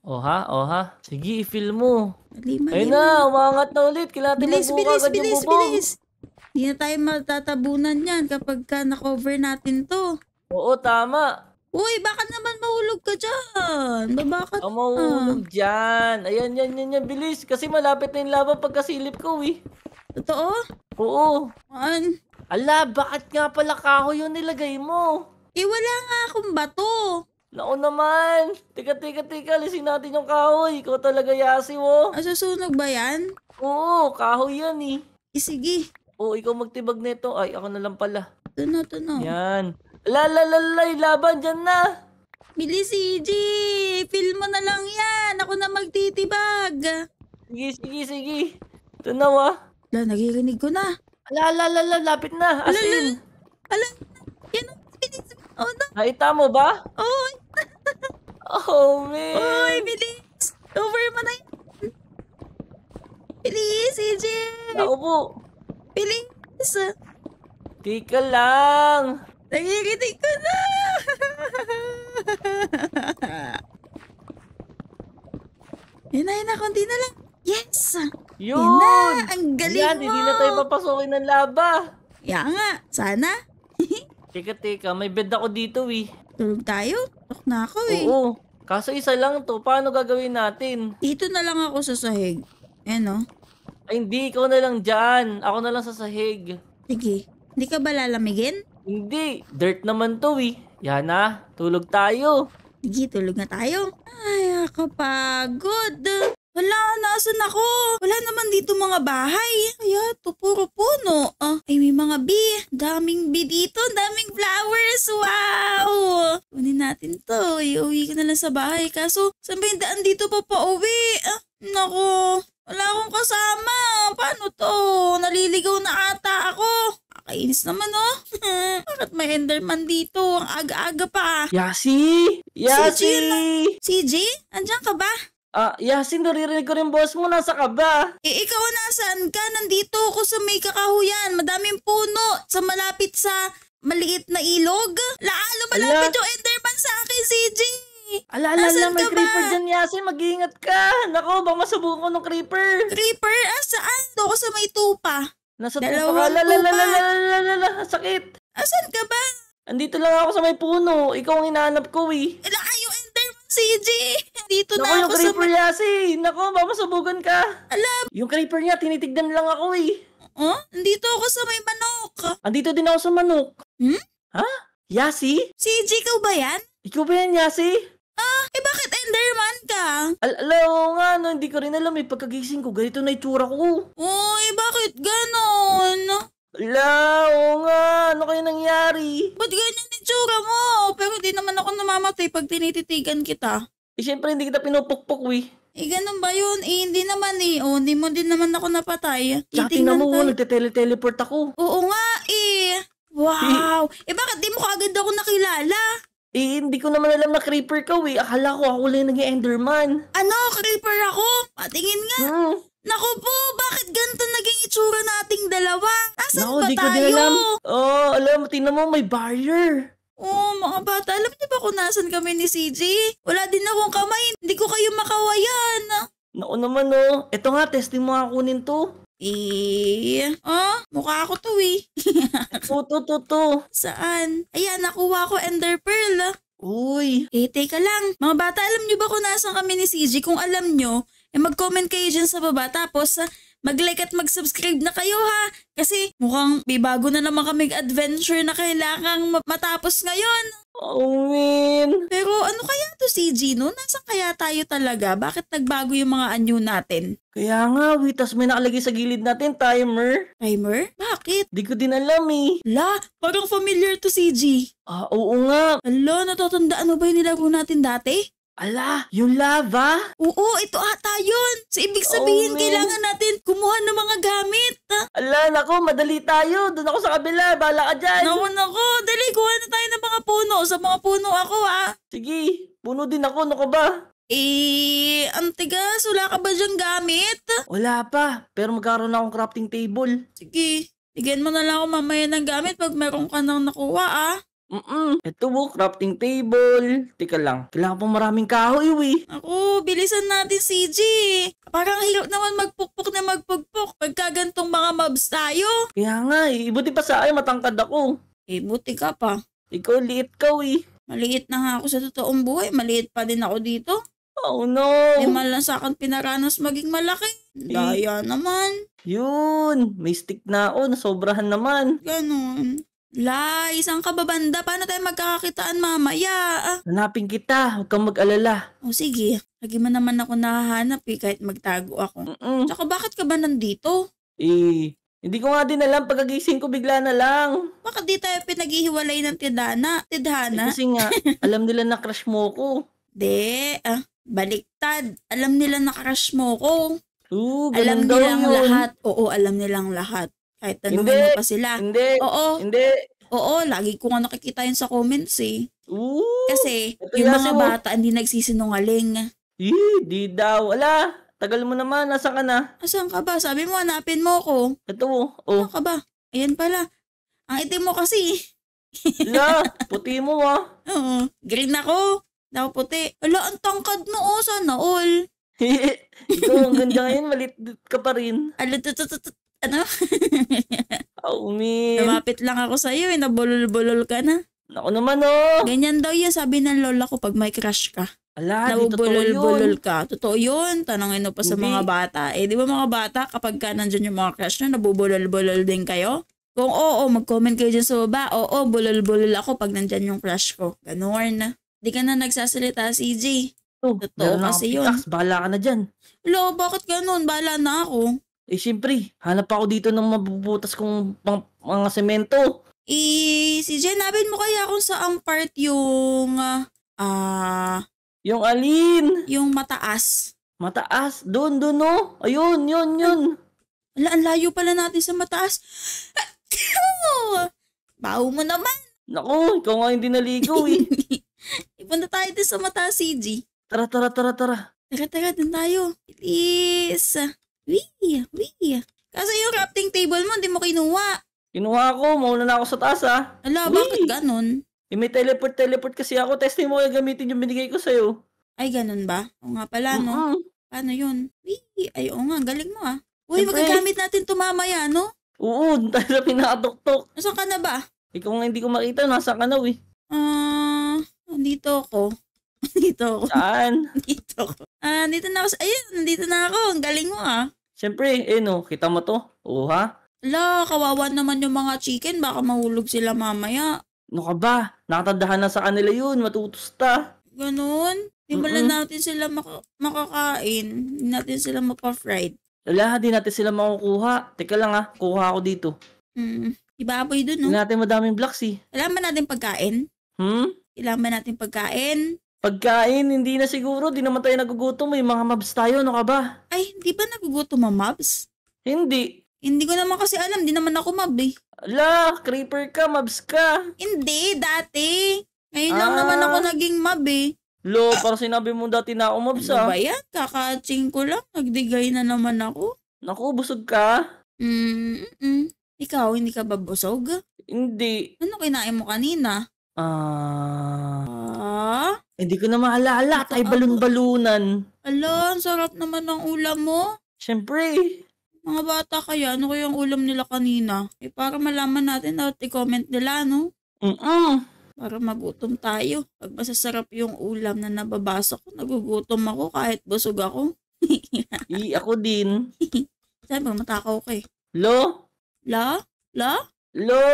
Oha, oha. Sige, i-fill mo. Lima, Ayun lima. na, umangat na ulit. Kailangan bilis, bilis, bilis, bilis. Hindi na tayo matatabunan yan kapag ka na-cover natin to. Oo, tama. Uy, baka naman mahulog ka dyan. Babakat Ang ah, mahulog dyan. Ayan, yan, yan, yan. Bilis. Kasi malapit na yung lava pagkasilip ko, eh. Totoo? Oo. Man. Ala, bakit nga pala kako yun nilagay mo? Eh, wala nga akong bato. Lao naman! Tika, tika, tika, Lising natin yung kahoy. Ikaw talaga yasi mo. Ah, ba yan? Oo, kahoy yan eh. Eh, sige. Oo, ikaw magtibag nito. Ay, ako na lang pala. Ito na, ito na. Yan. Lalalalay, laban dyan na! Bilis, CJ! Feel mo na lang yan! Ako na magtitibag! Sige, sige, sige! Ito na, wa! Wala, nagirinig ko na! Lalalala, lapit na! As Lala, in! Ala, yan ang bilis! Oh, na. Nakita mo ba? Oo! Oh. oh, man! Uy, bilis! Over mo na yan! Bilis, CJ! Naupo! Bilis! Tika lang! Nanginginig ka na! Hinayin na, konti na lang. Yes! Yun! Yan na, ang galing Yan, mo! hindi na tayo papasukin ng lava. Yan nga, sana. teka, teka, may bed ako dito eh. Tulog tayo? Tok na ako eh. Oo, kaso isa lang to. Paano gagawin natin? Dito na lang ako sa sahig. Eh oh. no? Ay, hindi. Ikaw na lang dyan. Ako na lang sa sahig. Sige. Hindi ka ba lalamigin? Hindi, dirt naman to eh. Yan na, tulog tayo. Sige, tulog na tayo. Ay, kapagod. Wala, nasan ako? Wala naman dito mga bahay. Kaya ah, to, puro puno. Uh, ay, may mga bee. Daming bee dito, daming flowers. Wow! Kunin natin to. Iuwi ka na lang sa bahay. Kaso, saan ba yung daan dito pa pauwi? Uh, ah, nako, wala akong kasama. Paano to? Naliligaw na ata ako. Nakakainis naman oh. Bakit may Enderman dito? Ang aga-aga pa. Ah. Yasi! Yasi! CJ, ah. CJ? Andiyan ka ba? Ah, Yasin, naririnig ko rin boss mo. Nasa ka ba? Eh, ikaw nasaan ka? Nandito ako sa may kakahuyan. Madaming puno sa malapit sa maliit na ilog. Laalo malapit Ala. yung Enderman sa akin, CJ! Ala, ala, ala, may ka ba? dyan, Yasin. Mag-iingat ka. Nako, baka masubukan ko ng creeper. Creeper? Ah, saan? Doon ko sa may tupa. Nasa Dalawa Sakit! Asan ka ba? Andito lang ako sa may puno. Ikaw ang hinahanap ko eh. Ila kayo, Enderman CJ! Dito Naku, na ako sa... Naku, yung creeper niya si! Naku, mamasubugan ka! Alam! Yung creeper niya, tinitigdan lang ako eh. Oh? Andito ako sa may manok. Andito din ako sa manok. Hmm? Ha? Yasi? CJ, ikaw ba yan? Ikaw ba yan, Yasi? Ah, ka. Al alaw nga, no, hindi ko rin alam eh. Pagkagising ko, ganito na itsura ko. Uy, bakit ganon? Ala, oo nga. Ano kayo nangyari? Ba't ganyan itsura mo? Pero di naman ako namamatay pag tinititigan kita. Eh, syempre hindi kita pinupukpok, we. Eh. eh, ganun ba yun? Eh, hindi naman eh. O, oh, hindi mo din naman ako napatay. Eh, Tsaka tingnan mo, nagte-teleport ako. Oo nga eh. Wow! Eh. eh, bakit di mo kaagad ako nakilala? Eh, hindi ko naman alam na creeper ka we. Eh. Akala ko ako lang naging enderman. Ano? Creeper ako? Patingin nga. Hmm. Naku po, bakit ganito naging itsura nating dalawa? Asan Naku, ba di tayo? Ko din alam. Oo, oh, alam, tinan mo, may barrier. oh, mga bata, alam niyo ba kung nasan kami ni CJ? Wala din akong kamay, hindi ko kayo makawayan. Naku naman oh, Ito nga, testing mo nga kunin to. Eh, oh, mukha ako to eh. Tuto, tuto. Saan? Ayan, nakuha ko Ender Pearl. Uy. Eh, teka lang. Mga bata, alam nyo ba kung nasan kami ni CJ? Kung alam nyo, eh mag-comment kayo dyan sa baba. Tapos, ah, mag-like at mag-subscribe na kayo ha. Kasi mukhang bibago na naman kami adventure na kailangang matapos ngayon. Oh, man. Pero ano kaya to si Gino? Nasaan kaya tayo talaga? Bakit nagbago yung mga anyo natin? Kaya nga, witas may nakalagay sa gilid natin, timer. Timer? Bakit? Di ko din alam eh. La, parang familiar to si G. Ah, oo nga. Ala, natatandaan mo ba yung nilaro natin dati? Ala, yung lava? Oo, ito ata yun. So, ibig sabihin, oh, kailangan natin kumuha ng mga gamit. Ha? Ala, nako, madali tayo. Doon ako sa kabila. Bala ka dyan. Naman ako. Dali, kuha na tayo ng mga puno. Sa mga puno ako, ha? Sige, puno din ako. Nako ba? Eh, ang tigas. Wala ka ba dyan gamit? Wala pa. Pero magkaroon akong crafting table. Sige. Bigyan mo na lang ako mamaya ng gamit pag meron ka nang nakuha, ah. Mm-mm. Ito mo, crafting table. Teka lang, kailangan pa maraming kahoy, we. Ako, bilisan natin, CJ. Parang hirap naman magpukpok na magpukpok pagkagantong mga mobs tayo. Kaya nga, eh. Buti pa sa ay matangkad ako. Eh, buti ka pa. Ikaw, liit ka, we. Maliit na nga ako sa totoong buhay. Maliit pa din ako dito. Oh no! Hindi man lang sa akin pinaranas maging malaki. Daya eh. naman. Yun, may stick na ako, nasobrahan naman. Ganon. La, isang kababanda. Paano tayo magkakakitaan mamaya? Ah. Hanapin kita. Huwag kang mag-alala. O sige. Lagi man naman ako nahahanap eh, kahit magtago ako. Mm-mm. Tsaka bakit ka ba nandito? Eh, hindi ko nga din alam. Pagkagising ko bigla na lang. Baka di tayo pinaghihiwalay ng tidana? Tidhana? Eh, kasi nga, alam nila na crush mo ko. De, ah, baliktad. Alam nila na crush mo ko. Oo, alam ganun daw nilang yun. lahat. Oo, alam nilang lahat. Kahit tanungin hindi, mo pa sila. Hindi, Oo. Hindi. Oo, lagi ko nga nakikita yun sa comments eh. Ooh, Kasi yung mga mo. bata hindi nagsisinungaling. Eh, di daw. Wala. tagal mo naman. Nasaan ka na? Asan ka ba? Sabi mo, hanapin mo ako. Ito Oh. oh. Asan ka ba? Ayan pala. Ang itim mo kasi. Ala, puti mo ah. Oo. Green ako. Daw puti. Ala, ang tangkad mo oh. Sana all. Ito, ang ganda ngayon. Malit ka pa rin. Ala, ano? oh, man. Lumapit lang ako sa'yo eh, nabulol-bulol ka na. Ako naman oh. Ganyan daw yun, sabi ng lola ko pag may crush ka. Ala, di totoo yun. bulol ka. Totoo yun. Tanongin mo pa sa Hindi. mga bata. Eh, di ba mga bata, kapag ka nandyan yung mga crush nyo, nabubulol-bulol din kayo? Kung oo, mag-comment kayo dyan sa baba. Oo, bulol-bulol ako pag nandiyan yung crush ko. Ganon. Di ka na nagsasalita, CJ. Oh, Totoo kasi yun. Tax, ka na dyan. Lo, bakit ganun? Bahala na ako. Eh, siyempre, hanap ako dito ng mabubutas kong pang, mga semento. Eh, si Jen, nabin mo kaya kung saang part yung... Ah... Uh, yung alin? Yung mataas. Mataas? Doon, doon, no? Ayun, yun, yun. Wala, ang layo pala natin sa mataas. Baho mo naman. Naku, ikaw nga hindi naligo, eh. Ipunta tayo din sa mataas, CG. Tara, tara, tara, tara. Tara, teka, doon tayo. Please. Wee! Wee! Kasi yung crafting table mo, hindi mo kinuha. Kinuha ko, mauna na ako sa taas ah. Ala, Wee! bakit ganun? Eh, may teleport-teleport kasi ako. Testing mo yung gamitin yung binigay ko sa'yo. Ay, ganun ba? O nga pala, no? Uh-huh. Paano yun? Wee! Ay, oo nga, galing mo ah. Uy, magagamit natin to mamaya, no? Oo, dahil sa pinakatuktok. Nasaan ka na ba? Ikaw nga hindi ko makita, nasa ka na, eh. Ah, uh, nandito ako dito ako. Saan? Dito ako. Ah, dito na ako. Ayun, nandito na ako. Ang galing mo ah. Siyempre, eh no, kita mo to. Oo ha? La, kawawa naman yung mga chicken. Baka mahulog sila mamaya. Ano ka ba? Nakatandahan na sa kanila yun. Matutusta. Ganun? Di ba lang natin sila maka- makakain? Di natin sila mapa-fried? Wala, di natin sila makukuha. Teka lang ha, kuha ako dito. Mm. Ibaboy dun, no? Hindi natin madaming blocks eh. Kailangan ba natin pagkain? Hmm? Kailangan ba natin pagkain? Pagkain, hindi na siguro. Di naman tayo nagugutom. May mga mobs tayo. Ano ka ba? Ay, hindi ba nagugutom ang mobs? Hindi. Hindi ko naman kasi alam. Di naman ako mob eh. Ala, creeper ka. Mobs ka. Hindi, dati. Ngayon ah. lang naman ako naging mob eh. Lo, para sinabi mo dati na ako mobs ano ah. Ano ba yan? kaka ko lang. Nagdigay na naman ako. Naku, busog ka? Mm-mm. Ikaw, hindi ka ba busog? Hindi. Ano kinain mo kanina? Ah... Uh... Ha? Ah? Hindi eh, ko na maalaala. Tayo balon-balunan. Ala, ang sarap naman ng ulam mo. Siyempre. Mga bata kaya, ano kaya yung ulam nila kanina? Eh, para malaman natin at i-comment nila, no? Mm-mm. Para magutom tayo. Pag masasarap yung ulam na nababasa ko, nagugutom ako kahit busog ako. I, ako din. Sabi mo, matakaw ka eh. Lo? La? La? Lo?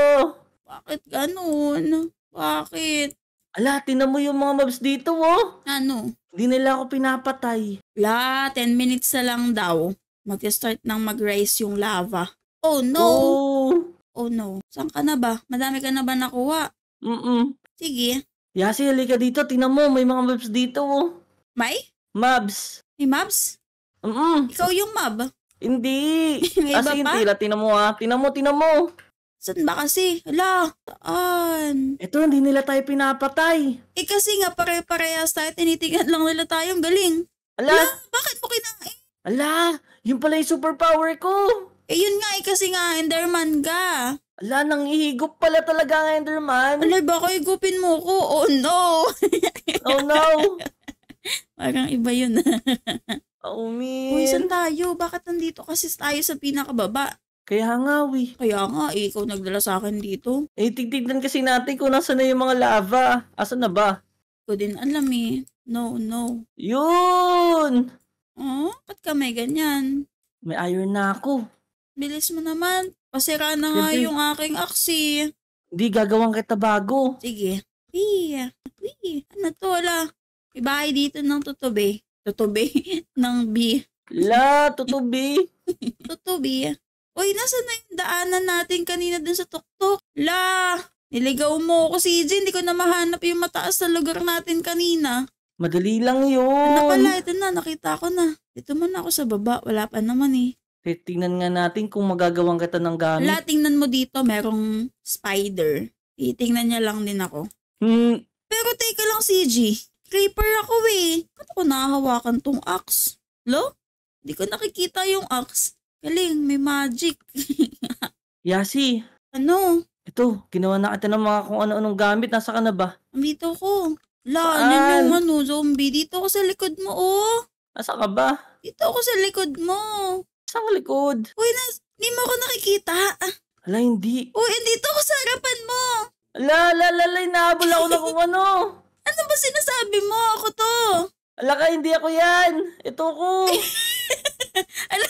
Bakit ganun? Bakit? Ala, tinan mo yung mga mobs dito, oh. Ano? Hindi nila ako pinapatay. La, 10 minutes na lang daw. Mag-start nang mag-rise yung lava. Oh, no! Oh, oh no. Saan ka na ba? Madami ka na ba nakuha? Mm-mm. Sige. Yasi, halika dito. Tingnan mo, may mga mobs dito, oh. May? Mobs. May mobs? Mm-mm. Ikaw yung mob? Hindi. may iba As ah, in, pa? Tila, tingnan mo, ha. Ah. Tingnan mo, tingnan mo. Saan ba kasi? Hala, saan? Ito, hindi nila tayo pinapatay. Eh kasi nga, pare-parehas tayo, tinitigan lang nila tayong galing. Ala? Ala bakit mo kinain? Eh? Ala, yun pala yung superpower ko. Eh yun nga, eh kasi nga, Enderman ka. Ala, nang ihigop pala talaga ang Enderman. Ala, baka igupin mo ko. Oh no. oh no. Parang iba yun. oh man. Uy, saan tayo? Bakit nandito kasi tayo sa pinakababa? Kaya nga, we. Kaya nga, eh, ikaw nagdala sa akin dito. Eh, titignan kasi natin kung nasa na yung mga lava. Asa na ba? Ko din alam eh. No, no. Yun! Oh, ba't ka may ganyan? May iron na ako. Bilis mo naman. Pasira na nga Hindi. yung aking aksi. Hindi, gagawang kita bago. Sige. Wee, wee. Ano to, la? Ibahay dito ng tutube. Tutube? ng B. La, tutube. tutube. Uy, nasa na yung daanan natin kanina dun sa tuktok? La, niligaw mo ako si Jin. Hindi ko na mahanap yung mataas na lugar natin kanina. Madali lang yun. Ano pala, ito na, nakita ko na. Dito man ako sa baba, wala pa naman eh. Eh, tingnan nga natin kung magagawang kita ng gamit. La, tingnan mo dito, merong spider. Titingnan niya lang din ako. Hmm. Pero teka lang, CG. Creeper ako eh. Ba't ko nahahawakan tong axe? Lo? Hindi ko nakikita yung axe. Galing, may magic. Yasi, ano? ito, ginawa na kita ng mga kung ano-anong gamit. Nasa ka na ba? Dito ko. La, ano Saan? naman zombie. Dito ako sa likod mo, oh. Nasa ka ba? Dito ako sa likod mo. Sa likod. Uy, nas, hindi mo ako nakikita. Ala, hindi. Uy, dito ako sa harapan mo. Ala, ala, ala, ala, inahabol ako na kung ano. Ano ba sinasabi mo? Ako to. Ala ka, hindi ako yan. Ito ko. Ala,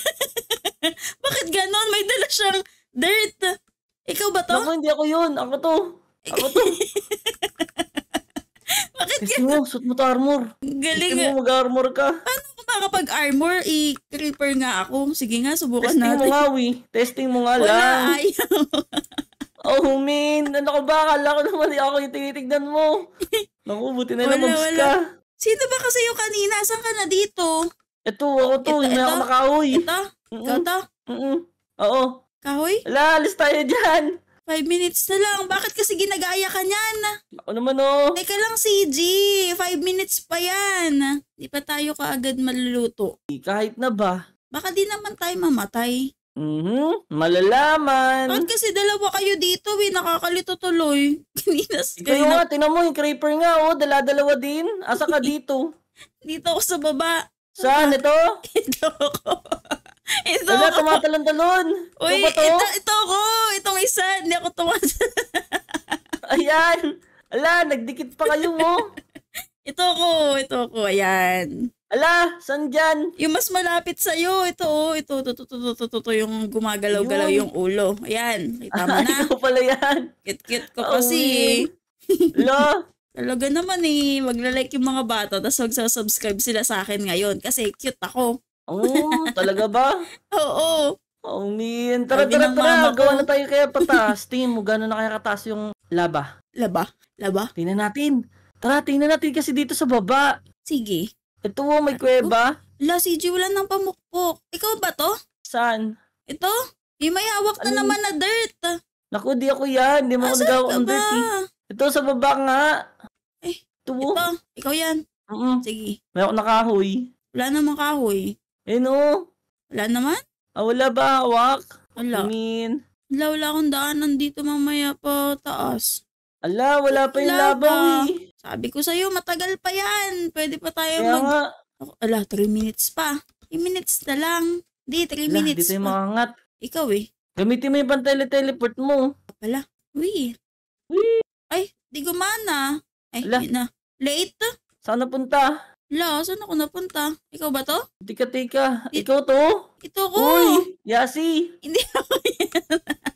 Bakit ganon? May dala siyang dirt. Ikaw ba to? Naku, hindi ako yun. Ako to. Ako to. Bakit Kasi mo, suot mo to armor. Galing. Kasi mo mag-armor ka. Ano ko makakapag-armor? I-creeper nga ako. Sige nga, subukan Testing natin. Testing mo nga, we. Testing mo nga Wala, lang. Wala, oh, man. Ano ka ba? Akala ko naman eh, ako yung tinitignan mo. Naku, buti na lang mabs ka. Sino ba kasi yung kanina? Saan ka na dito? Ito, ako to. Ito, Hindi ako makahoy. Ito? Mm-mm. Ikaw to? Mm-mm. Oo. Kahoy? Ala, alis tayo dyan. Five minutes na lang. Bakit kasi ginagaya ka niyan? Ako naman oh. Teka lang, CG. Five minutes pa yan. Di pa tayo kaagad maluluto. Kahit na ba? Baka di naman tayo mamatay. Mm-hmm. Malalaman. Bakit kasi dalawa kayo dito, we eh? Nakakalito tuloy. Kanina. Kayo nga, tinan mo yung creeper nga, oh. Dala-dalawa din. Asa ka dito? dito ako sa baba. Saan? Ito? ito ako. ito Wala, tumatalon-talon. Uy, ito, ito, ito ako. Itong isa. Hindi ako tumatalon. Ayan. Ala, nagdikit pa kayo mo. ito ako. Ito ako. Ayan. Ala, saan dyan? Yung mas malapit sa iyo, ito oh, ito to to to to to, to yung gumagalaw-galaw yung ulo. Ayan, kita ah, na. Ito pala yan. Kit-kit ko oh, kasi. Lo. Talaga naman eh, magla-like yung mga bata, tapos magsa-subscribe sila sa akin ngayon kasi cute ako. Oh, talaga ba? Oo. Oh, man. Tara, Sabi tara, ng tara. Gawa na tayo kaya pataas. Tingin mo, gano'n na kaya kataas yung laba. Laba? Laba? Tingnan natin. Tara, tingnan natin kasi dito sa baba. Sige. Ito oh, may kuweba. Oh, la, CJ, wala nang pamukpok. Ikaw ba to? Saan? Ito? Eh, may hawak na Ano? naman na dirt. Naku, di ako yan. Hindi mo Asan ah, magawa ka ang dirty. Ito sa baba nga. Eh, Ito. Oh. Ito, ikaw yan. Mm-mm. Sige. May ako nakahoy. Wala namang kahoy. Eh no. Wala naman? Ah, wala ba hawak? Wala. I mean. Wala, wala akong daanan dito mamaya pa taas. Ala, wala pa yung wala labaw eh. Sabi ko sa'yo, matagal pa yan. Pwede pa tayo Kaya mag... Nga. Ala, 3 minutes pa. 3 minutes na lang. Di, 3 Ala, minutes dito pa. makangat. Ikaw eh. Gamitin mo yung pantele-teleport mo. Pala. Uy. Uy. Ay, di gumana. Ay, Ala. na. Late? Saan napunta? La, saan ako napunta? Ikaw ba to? Tika, tika. It, Ikaw to? Ito ko. Uy, Yasi. Hindi ako yan.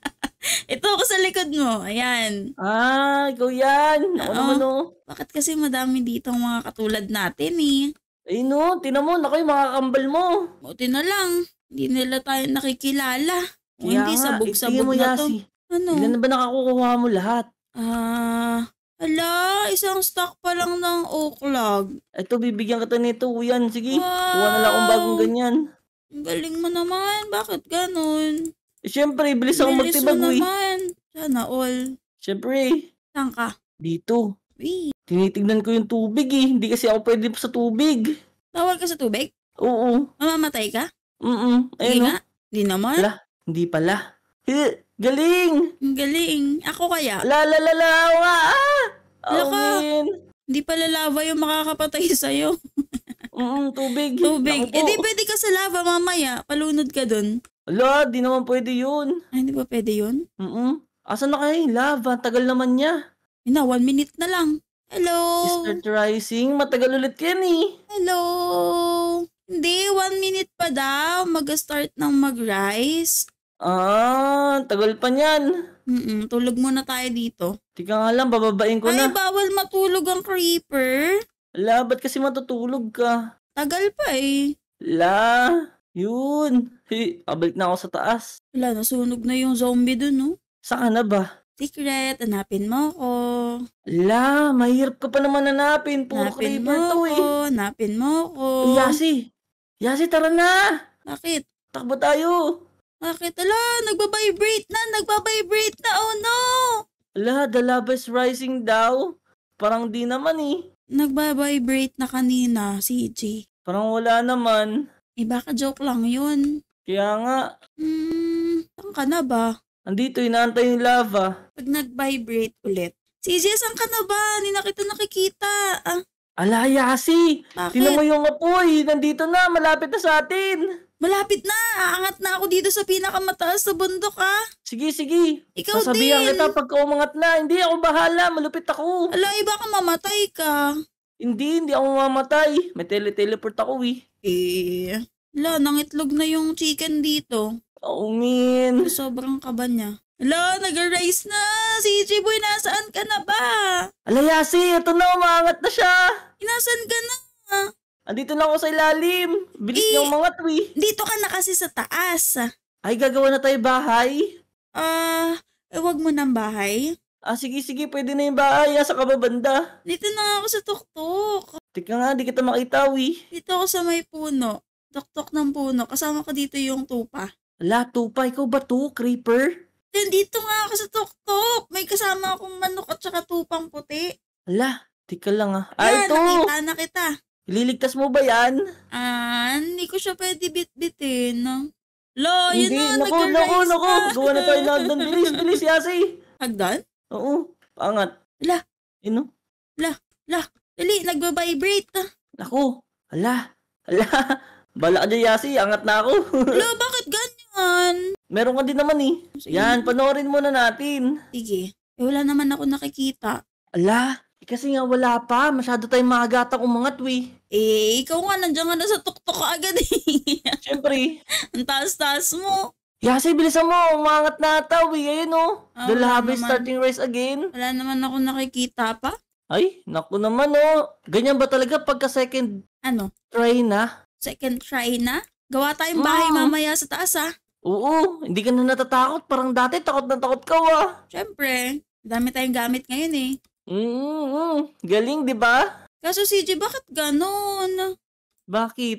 ito ako sa likod mo. Ayan. Ah, ikaw yan. Ako Oo. naman oh. Bakit kasi madami dito ang mga katulad natin eh. Ay no, oh. tinan mo, naku yung mga kambal mo. Buti na lang. Hindi nila tayo nakikilala. Kaya hindi, nga, eh, tingnan sabog-sabog mo, na to. Ano? Ilan na ba nakakukuha mo lahat? Ah, Ala, isang stock pa lang ng oklag. Ito, bibigyan kita nito, Uyan. Sige, wow. kuha na lang akong bagong ganyan. Ang galing mo naman. Bakit ganun? Eh, Siyempre, bilis akong magtibag, Uy. Eh. naman. Sana all. Siyempre. Eh. Saan ka? Dito. Uy. Tinitignan ko yung tubig, eh. Hindi kasi ako pwede sa tubig. Tawag ka sa tubig? Oo. Mamamatay ka? Mm-mm. Ayun. Hindi oh. nga. Hindi naman. Wala. Hindi pala. Eh. Galing! Galing. Ako kaya? Lalalalawa! Ah! Lako, hindi pa lalawa yung makakapatay sa'yo. mm, tubig. Tubig. Naku eh di pwede ka sa lava mamaya. Palunod ka dun. Ala, di naman pwede yun. Ay, hindi ba pwede yun? Mm-mm. Asan na kayo lava? Tagal naman niya. Yun na, one minute na lang. Hello? Mr. Rising, matagal ulit yan eh. Hello? Hindi, one minute pa daw. Mag-start ng mag-rise. Ah, tagal pa niyan. Mm-mm, tulog muna tayo dito. Tika nga lang, bababain ko Ay, na. bawal matulog ang creeper. La, ba't kasi matutulog ka? Tagal pa eh. La, yun. Hey, abalik na ako sa taas. Wala, nasunog na yung zombie dun, no? Saan na ba? Secret, hanapin mo ako. La, mahirap ka pa naman hanapin. Puro Hanapin mo creeper to eh. ako, eh. hanapin mo ako. Yasi, Yasi, tara na. Bakit? Takbo tayo. Bakit? Ala, nagbabibrate na, nagbabibrate na, oh no! Ala, the love is rising daw. Parang di naman eh. Nagbabibrate na kanina, CJ. Parang wala naman. Eh baka joke lang yun. Kaya nga. Hmm, saan ka na ba? Andito, inaantay yung lava. Pag nag-vibrate ulit. CJ, saan ka na ba? Hindi na kita nakikita. Ah. Ala, Yasi! Bakit? Tinan mo yung apoy! Nandito na, malapit na sa atin! Malapit na! Aangat na ako dito sa pinakamataas sa bundok, ha? Sige, sige. Ikaw Sasabihan din. kita pagka umangat na. Hindi ako bahala. Malupit ako. Ala, iba eh, ka mamatay ka. Hindi, hindi ako mamatay. May tele-teleport ako, eh. Eh, ala, nangitlog na yung chicken dito. Oh, man. Sobrang kaba niya. Ala, nag-race na! Si Chiboy, nasaan ka na ba? Ala, Yasi, ito na, umangat na siya! Eh, nasaan ka na? Andito na ako sa ilalim. Bilis eh, ng mga twi. Dito ka na kasi sa taas. Ay, gagawa na tayo bahay? Ah, uh, wag mo ng bahay. Ah, sige, sige, pwede na yung bahay. Asa ka ba banda? Dito na ako sa tuktok. Tika nga, di kita makita, wi. Dito ako sa may puno. Tuktok ng puno. Kasama ko dito yung tupa. Ala, tupa. Ikaw ba to, creeper? dito nga ako sa tuktok. May kasama akong manok at saka tupang puti. Ala, tika lang ah. Ah, ito! Nakita, nakita. Ililigtas mo ba yan? Ah, hindi ko siya pwede bitbitin. Lo, yun hindi. na, naku, naku, na. naku. Gawa na tayo lahat ng bilis, bilis, Yasi. Hagdan? Oo, pangat. La. Yun o. La, la. Dali, nagbabibrate. Naku, ala, ala. Bala ka dyan, Yasi. Angat na ako. Lo, bakit ganyan? Meron ka din naman eh. Sige. Yan, panoorin muna natin. Sige. Eh, wala naman ako nakikita. Ala, kasi nga wala pa, masyado tayong maagatang umangat, we. Eh, ikaw nga, nandiyan nga na sa tuktok agad eh. Siyempre. Ang taas-taas mo. Yasay, bilisan mo. Umangat na ata. Uwi ngayon, oh. Ah, The Lahabe starting race again. Wala naman ako nakikita pa. Ay, naku naman, oh. Ganyan ba talaga pagka second Ano? try na? Second try na? Gawa tayong bahay Oo. mamaya sa taas, ah. Oo, hindi ka na natatakot. Parang dati takot na takot ka, ah. Siyempre, dami tayong gamit ngayon eh. Mm-mm. Galing, di ba? Kaso CJ, bakit ganon? Bakit?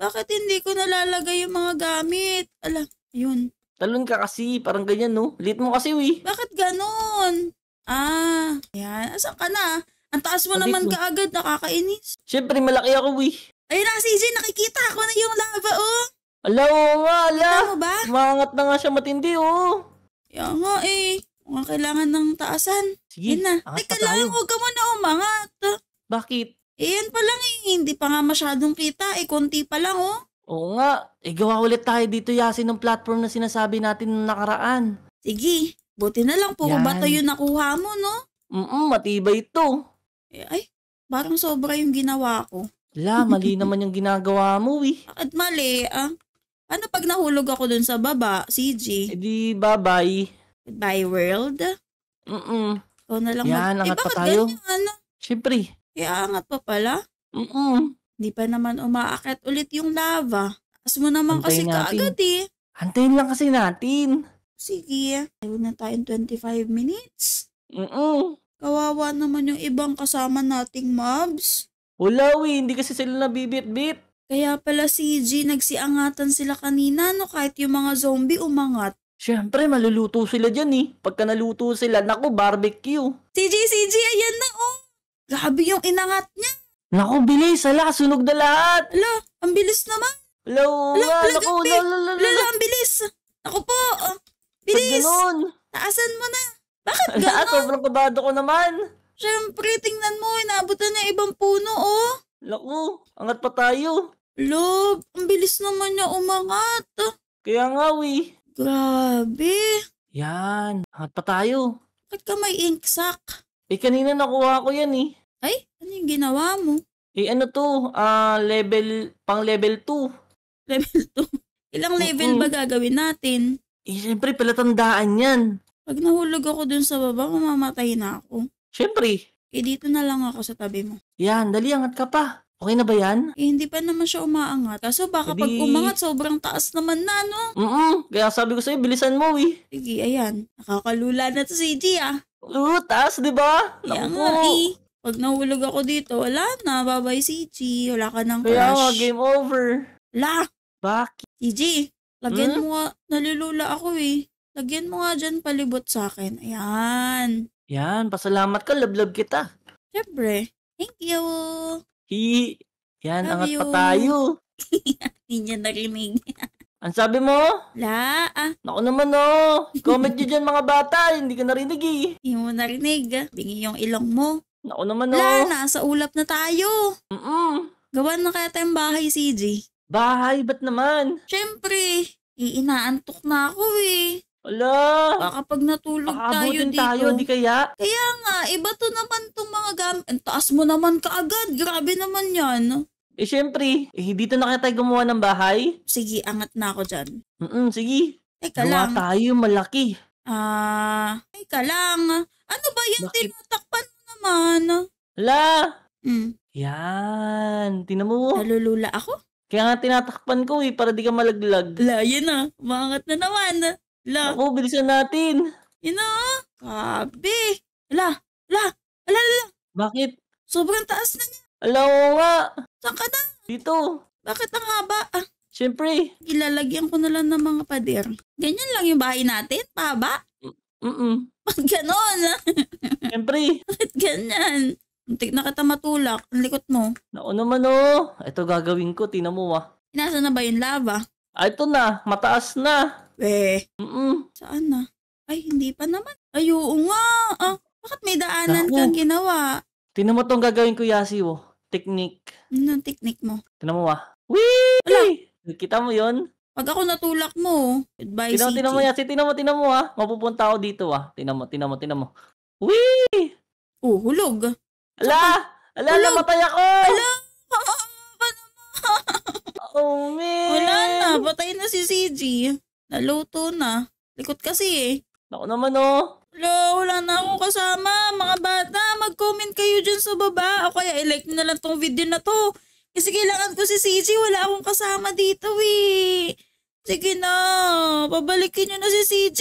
Bakit hindi ko nalalagay yung mga gamit? Ala, yun. Talon ka kasi, parang ganyan no? Late mo kasi, wi. Bakit ganon? Ah, yan. Asan ka na? Ang taas mo Alit ah, naman mo. kaagad, nakakainis. Siyempre, malaki ako, wi. Ay, na, CJ, nakikita ko na yung lava, oh. Ala, oo nga, ala. Kita mo ba? Umangat na nga siya matindi, oh. Yan nga, eh. Mga kailangan ng taasan. Sige, Yan na. Teka tayo. lang, huwag ka muna umangat. Bakit? Eh, yan pa lang eh. Hindi pa nga masyadong kita. Eh, konti pa lang oh. Oo nga, eh gawa ulit tayo dito yasin ng platform na sinasabi natin nung nakaraan. Sige, buti na lang puro Yan. bato yung nakuha mo, no? Mm matibay ito. Eh, ay, parang sobra yung ginawa ko. La, mali naman yung ginagawa mo eh. At mali, ah. Ano pag nahulog ako dun sa baba, CG? Eh di, bye-bye by world. Mm-mm. Ikaw na lang. Yan, mag- angat eh, pa tayo. Ganyan? Ano? Siyempre. Iangat pa pala? Mm-mm. Di pa naman umaakit ulit yung lava. As mo naman Antayin kasi natin. kaagad eh. Antayin lang kasi natin. Sige. Ayaw na tayong 25 minutes. Mm-mm. Kawawa naman yung ibang kasama nating mobs. Wala we, eh. hindi kasi sila nabibit-bit. Kaya pala si G, nagsiangatan sila kanina no kahit yung mga zombie umangat. Siyempre, maluluto sila dyan eh. Pagka naluto sila, nako, barbecue. CJ, CJ, ayan na oh. Grabe yung inangat niya. Nako, bilis, hala, sunog na lahat. Ala, ang bilis naman. Hala, nako, naku, hala, hala, ang bilis. Nako po, oh. bilis. Ba't ganun? Naasan mo na? Bakit ah, ganun? Hala, sobrang kabado ko naman. Siyempre, tingnan mo, inaabutan niya ibang puno, oh. Laku, angat pa tayo. Love, ang bilis naman niya umangat. Kaya nga, we. Grabe. Yan. Angat pa tayo. Ba't ka may ink sack? Eh, kanina nakuha ko yan eh. Ay, ano yung ginawa mo? Eh, ano to? Ah, level, pang level 2. Level 2? Ilang level ba gagawin natin? Eh, siyempre, palatandaan yan. Pag nahulog ako dun sa baba, mamamatay na ako. Syempre. Eh, dito na lang ako sa tabi mo. Yan, dali, angat ka pa. Okay na ba yan? Eh, hindi pa naman siya umaangat. Kaso baka Edi... pag umangat, sobrang taas naman na, no? Mm Kaya sabi ko sa'yo, bilisan mo, eh. Sige, ayan. Nakakalula na to si G, ah. Oo, taas, di ba? Kaya nga, eh. Pag nahulog ako dito, wala na. Bye-bye, si G. Wala ka ng crush. Kaya game over. La! Bakit? Si lagyan hmm? mo nga. Nalilula ako, eh. Lagyan mo nga dyan palibot sa akin. Ayan. Yan, pasalamat ka. Love-love kita. Siyempre. Thank you. Hi! Yan, Love angat you. pa Hindi niya narinig. Ang sabi mo? La. Ah. Naku naman oh. Comment nyo dyan mga bata. Hindi ka narinig eh. Hindi mo narinig. Bingi yung ilong mo. Naku naman oh. La, nasa ulap na tayo. Mm-mm. Gawan na kaya tayong bahay, CJ. Bahay? Ba't naman? Siyempre. Iinaantok na ako eh. Ala! Baka kapag natulog tayo dito. tayo, di kaya? Kaya nga, iba to naman tong mga gamit. taas mo naman kaagad. Grabe naman yan. Eh, syempre, eh, dito na kaya tayo gumawa ng bahay. Sige, angat na ako dyan. Mm sige. Teka Gawa lang. tayo malaki. Ah, teka lang. Ano ba yung Bakit? tinatakpan mo naman? Ala! Mm. Yan, tinan mo. Nalulula ako? Kaya nga tinatakpan ko eh, para di ka malaglag. Ala, yun na. Maangat na naman. La. Ako, bilisan natin. Yun na, Grabe. Ala, ala, ala, ala. Bakit? Sobrang taas na niya. Ala, oo nga. Saan ka na? Dito. Bakit ang haba? Ah, Siyempre. ilalagyan ko na lang ng mga pader. Ganyan lang yung bahay natin, pahaba. Mm-mm. Ba't ganon? Siyempre. Ba't ganyan? Muntik na kita matulak. Ang likot mo. Nako naman oh. Ito gagawin ko, tina mo ah. Nasa na ba yung lava? Ah, ito na, mataas na kape. mm Saan na? Ay, hindi pa naman. Ay, oo nga. Ah, bakit may daanan Naku. kang ginawa? Tinan mo tong gagawin ko, Yasi, oh. Technique. Ano technique mo? Tinan mo, ah. Wee! Kita mo yon Pag ako natulak mo, goodbye, tinan, CG. Tinan mo, Yasi. Tinan mo, tinan mo, ah. Mapupunta ako dito, ah. Tinan mo, tinan mo, tinan mo. Wee! Oh, hulog. Ala! Ala, hulog. namatay ako! Ala! Oh, man! Wala na, patay na si CG. Naluto na. Likot kasi eh. Ako naman oh. Lo, wala na akong kasama. Mga bata, mag-comment kayo dyan sa baba. O kaya i-like na lang tong video na to. Kasi kailangan ko si CJ. Wala akong kasama dito eh. Sige na, pabalikin nyo na si CJ.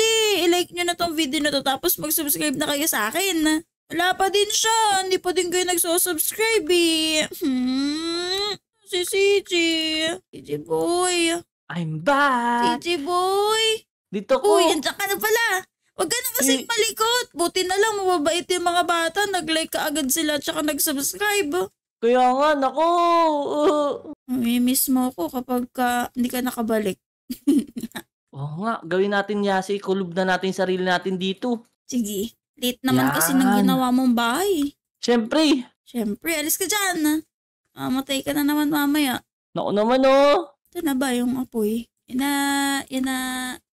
I-like nyo na tong video na to tapos mag-subscribe na kayo sa akin. Wala pa din siya. Hindi pa din kayo nagsosubscribe eh. Hmm, si CJ. CJ boy. I'm back! TJ boy! Dito ko! Uy, andyan ka na pala! Huwag ka na kasing palikot! Buti na lang mababait yung mga bata. Nag-like ka agad sila tsaka nag-subscribe. Kaya nga, nako! Uh. miss mo ako kapag ka, hindi ka nakabalik. Oo nga, gawin natin yasi. Kulub na natin sarili natin dito. Sige. Late naman Yan. kasi nang ginawa mong bahay. Siyempre. Siyempre, alis ka dyan. Ah, ka na naman mamaya. Nako naman oh ito na ba yung apoy? Ina, ina,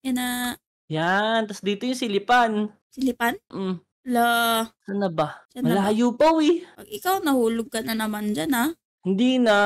ina. Yan, tapos dito yung silipan. Silipan? Mm. La. Saan na ba? Saan Malayo na ba? pa, we. Pag ikaw nahulog ka na naman dyan, ha? Ah. Hindi na.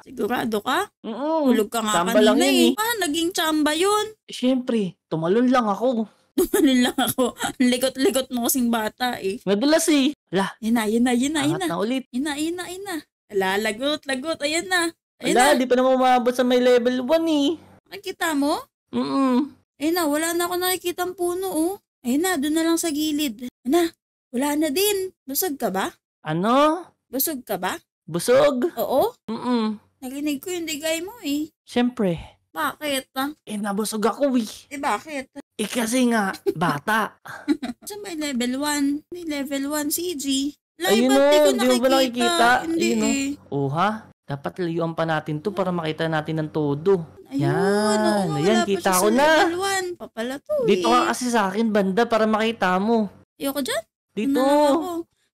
Sigurado ka? Oo. Hulog ka nga chamba kanina lang yun, eh. eh. Ah, naging chamba yun. Siyempre, tumalon lang ako. Tumalon lang ako. Likot-likot mo kasing bata eh. Madalas eh. La. Yun na, yun na, yun na, yun Angat na. na ulit. Yun na, yun na, yun na. Ala, lagot. Ayan na. Ayun Wala, na. di pa naman umabot sa may level 1 eh. Nakikita mo? Mm-mm. Ayun eh na, wala na ako nakikita ang puno oh. Eh na, doon na lang sa gilid. Ana, wala na din. Busog ka ba? Ano? Busog ka ba? Busog? Oo. Mm-mm. Narinig ko yung digay mo eh. Siyempre. Bakit? Ah? Eh, nabusog ako eh. Eh, bakit? Eh, kasi nga, bata. Sa may level 1. May level 1 CG. Live Ayun ba't o, di ko di mo ba nakikita? nakikita? Hindi Ayun o. eh. Oh, ha? Dapat layuan pa natin to para makita natin ng todo. Ayun, Yan. oo, kita ko na. Papala Pa pala to Dito eh. ka kasi sa akin, banda, para makita mo. Ayoko dyan. Dito.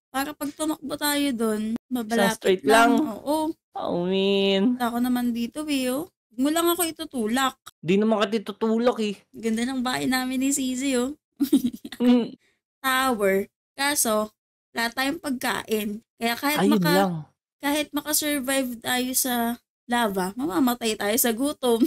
Para pag tumakbo tayo doon, mabalapit straight lang. Oo. Oh, man. Ako naman dito, eh, oh. Huwag mo lang ako itutulak. Di naman ka tutulak eh. Ganda ng bahay namin ni Sisi, oh. Mm. Tower. Kaso, wala tayong pagkain. Kaya kahit ayun maka... lang kahit makasurvive tayo sa lava, mamamatay tayo sa gutom.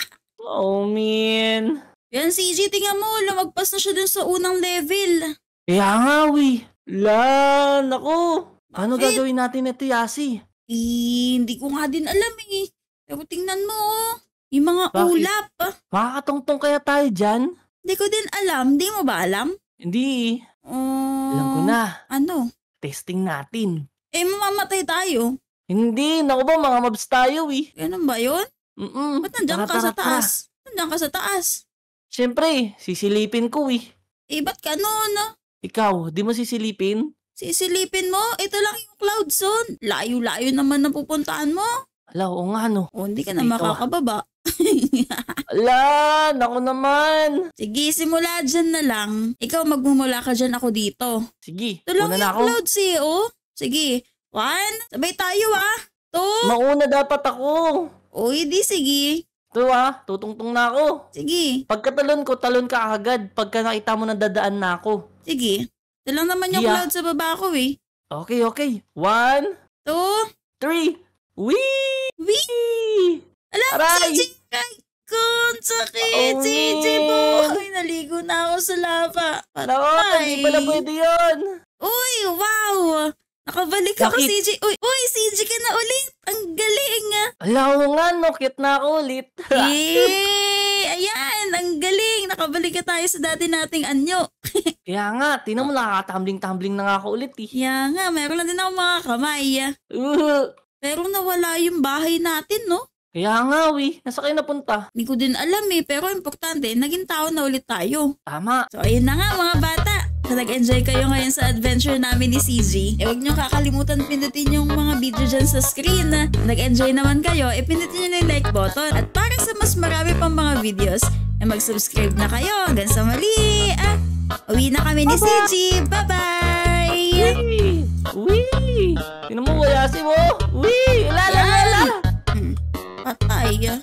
oh, man. Yan, CJ, tingnan mo, lumagpas na siya dun sa unang level. Kaya nga, we. La, nako. Ano Wait. gagawin natin ito, Yasi? Eh, hindi ko nga din alam eh. Pero tingnan mo, oh. Yung mga Bakit? ulap. Makakatungtong kaya tayo dyan? Hindi ko din alam. Hindi mo ba alam? Hindi. Um, alam ko na. Ano? Testing natin. Eh, mamamatay tayo. Hindi, naku ba, mga mobs tayo eh. Ganun ba yun? Mm-mm. Ba't nandiyan ka sa taas? Nandiyan ka sa taas? Siyempre, sisilipin ko eh. Eh, ba't ka noon no? Ikaw, di mo sisilipin? Sisilipin mo? Ito lang yung cloud zone. Layo-layo naman na pupuntaan mo. Ala, oo nga no. O, hindi ka na Ay, ah. makakababa. Ala, naku naman. Sige, simula dyan na lang. Ikaw magmumula ka dyan ako dito. Sige, Ito lang una na ako. clouds eh, oh. Sige, one, sabay tayo ah. Two. Mauna dapat ako. Uy, di sige. Two ah, tutungtong na ako. Sige. Pagkatalon ko, talon ka agad. Pagka nakita mo na dadaan na ako. Sige. Dalang naman yung Yeah. cloud sa baba ko eh. Okay, okay. One, Two. three. Wee! Wee! Alam mo, Aray! sisig sakit. Oh, no. Sisig Ay, naligo na ako sa lava. Nako, Patay. hindi pala pwede yun. Uy, wow! Nakabalik ako, Nakit- CJ. Uy, uy, CJ ka na ulit. Ang galing ah. Ala, oo nga, no. Cute na ako ulit. Yay! Ayan, ang galing. Nakabalik ka tayo sa dati nating anyo. Kaya nga, tinan mo, nakakatumbling-tumbling na nga ako ulit eh. Kaya nga, meron lang din ako mga kamay Uh, Pero nawala yung bahay natin, no? Kaya nga, we. Nasa kayo napunta? Hindi ko din alam eh, pero importante, naging tao na ulit tayo. Tama. So, ayun na nga mga bata na nag-enjoy kayo ngayon sa adventure namin ni CG, eh huwag nyo kakalimutan pindutin yung mga video dyan sa screen. Nag-enjoy naman kayo, eh pindutin nyo na yung like button. At para sa mas marami pang mga videos, eh mag-subscribe na kayo. Hanggang sa mali! Ah, uwi na kami ni CG! Bye-bye! Wee! Wee! Sino mo, wala si mo! Wee! Lala! Lala! Patay!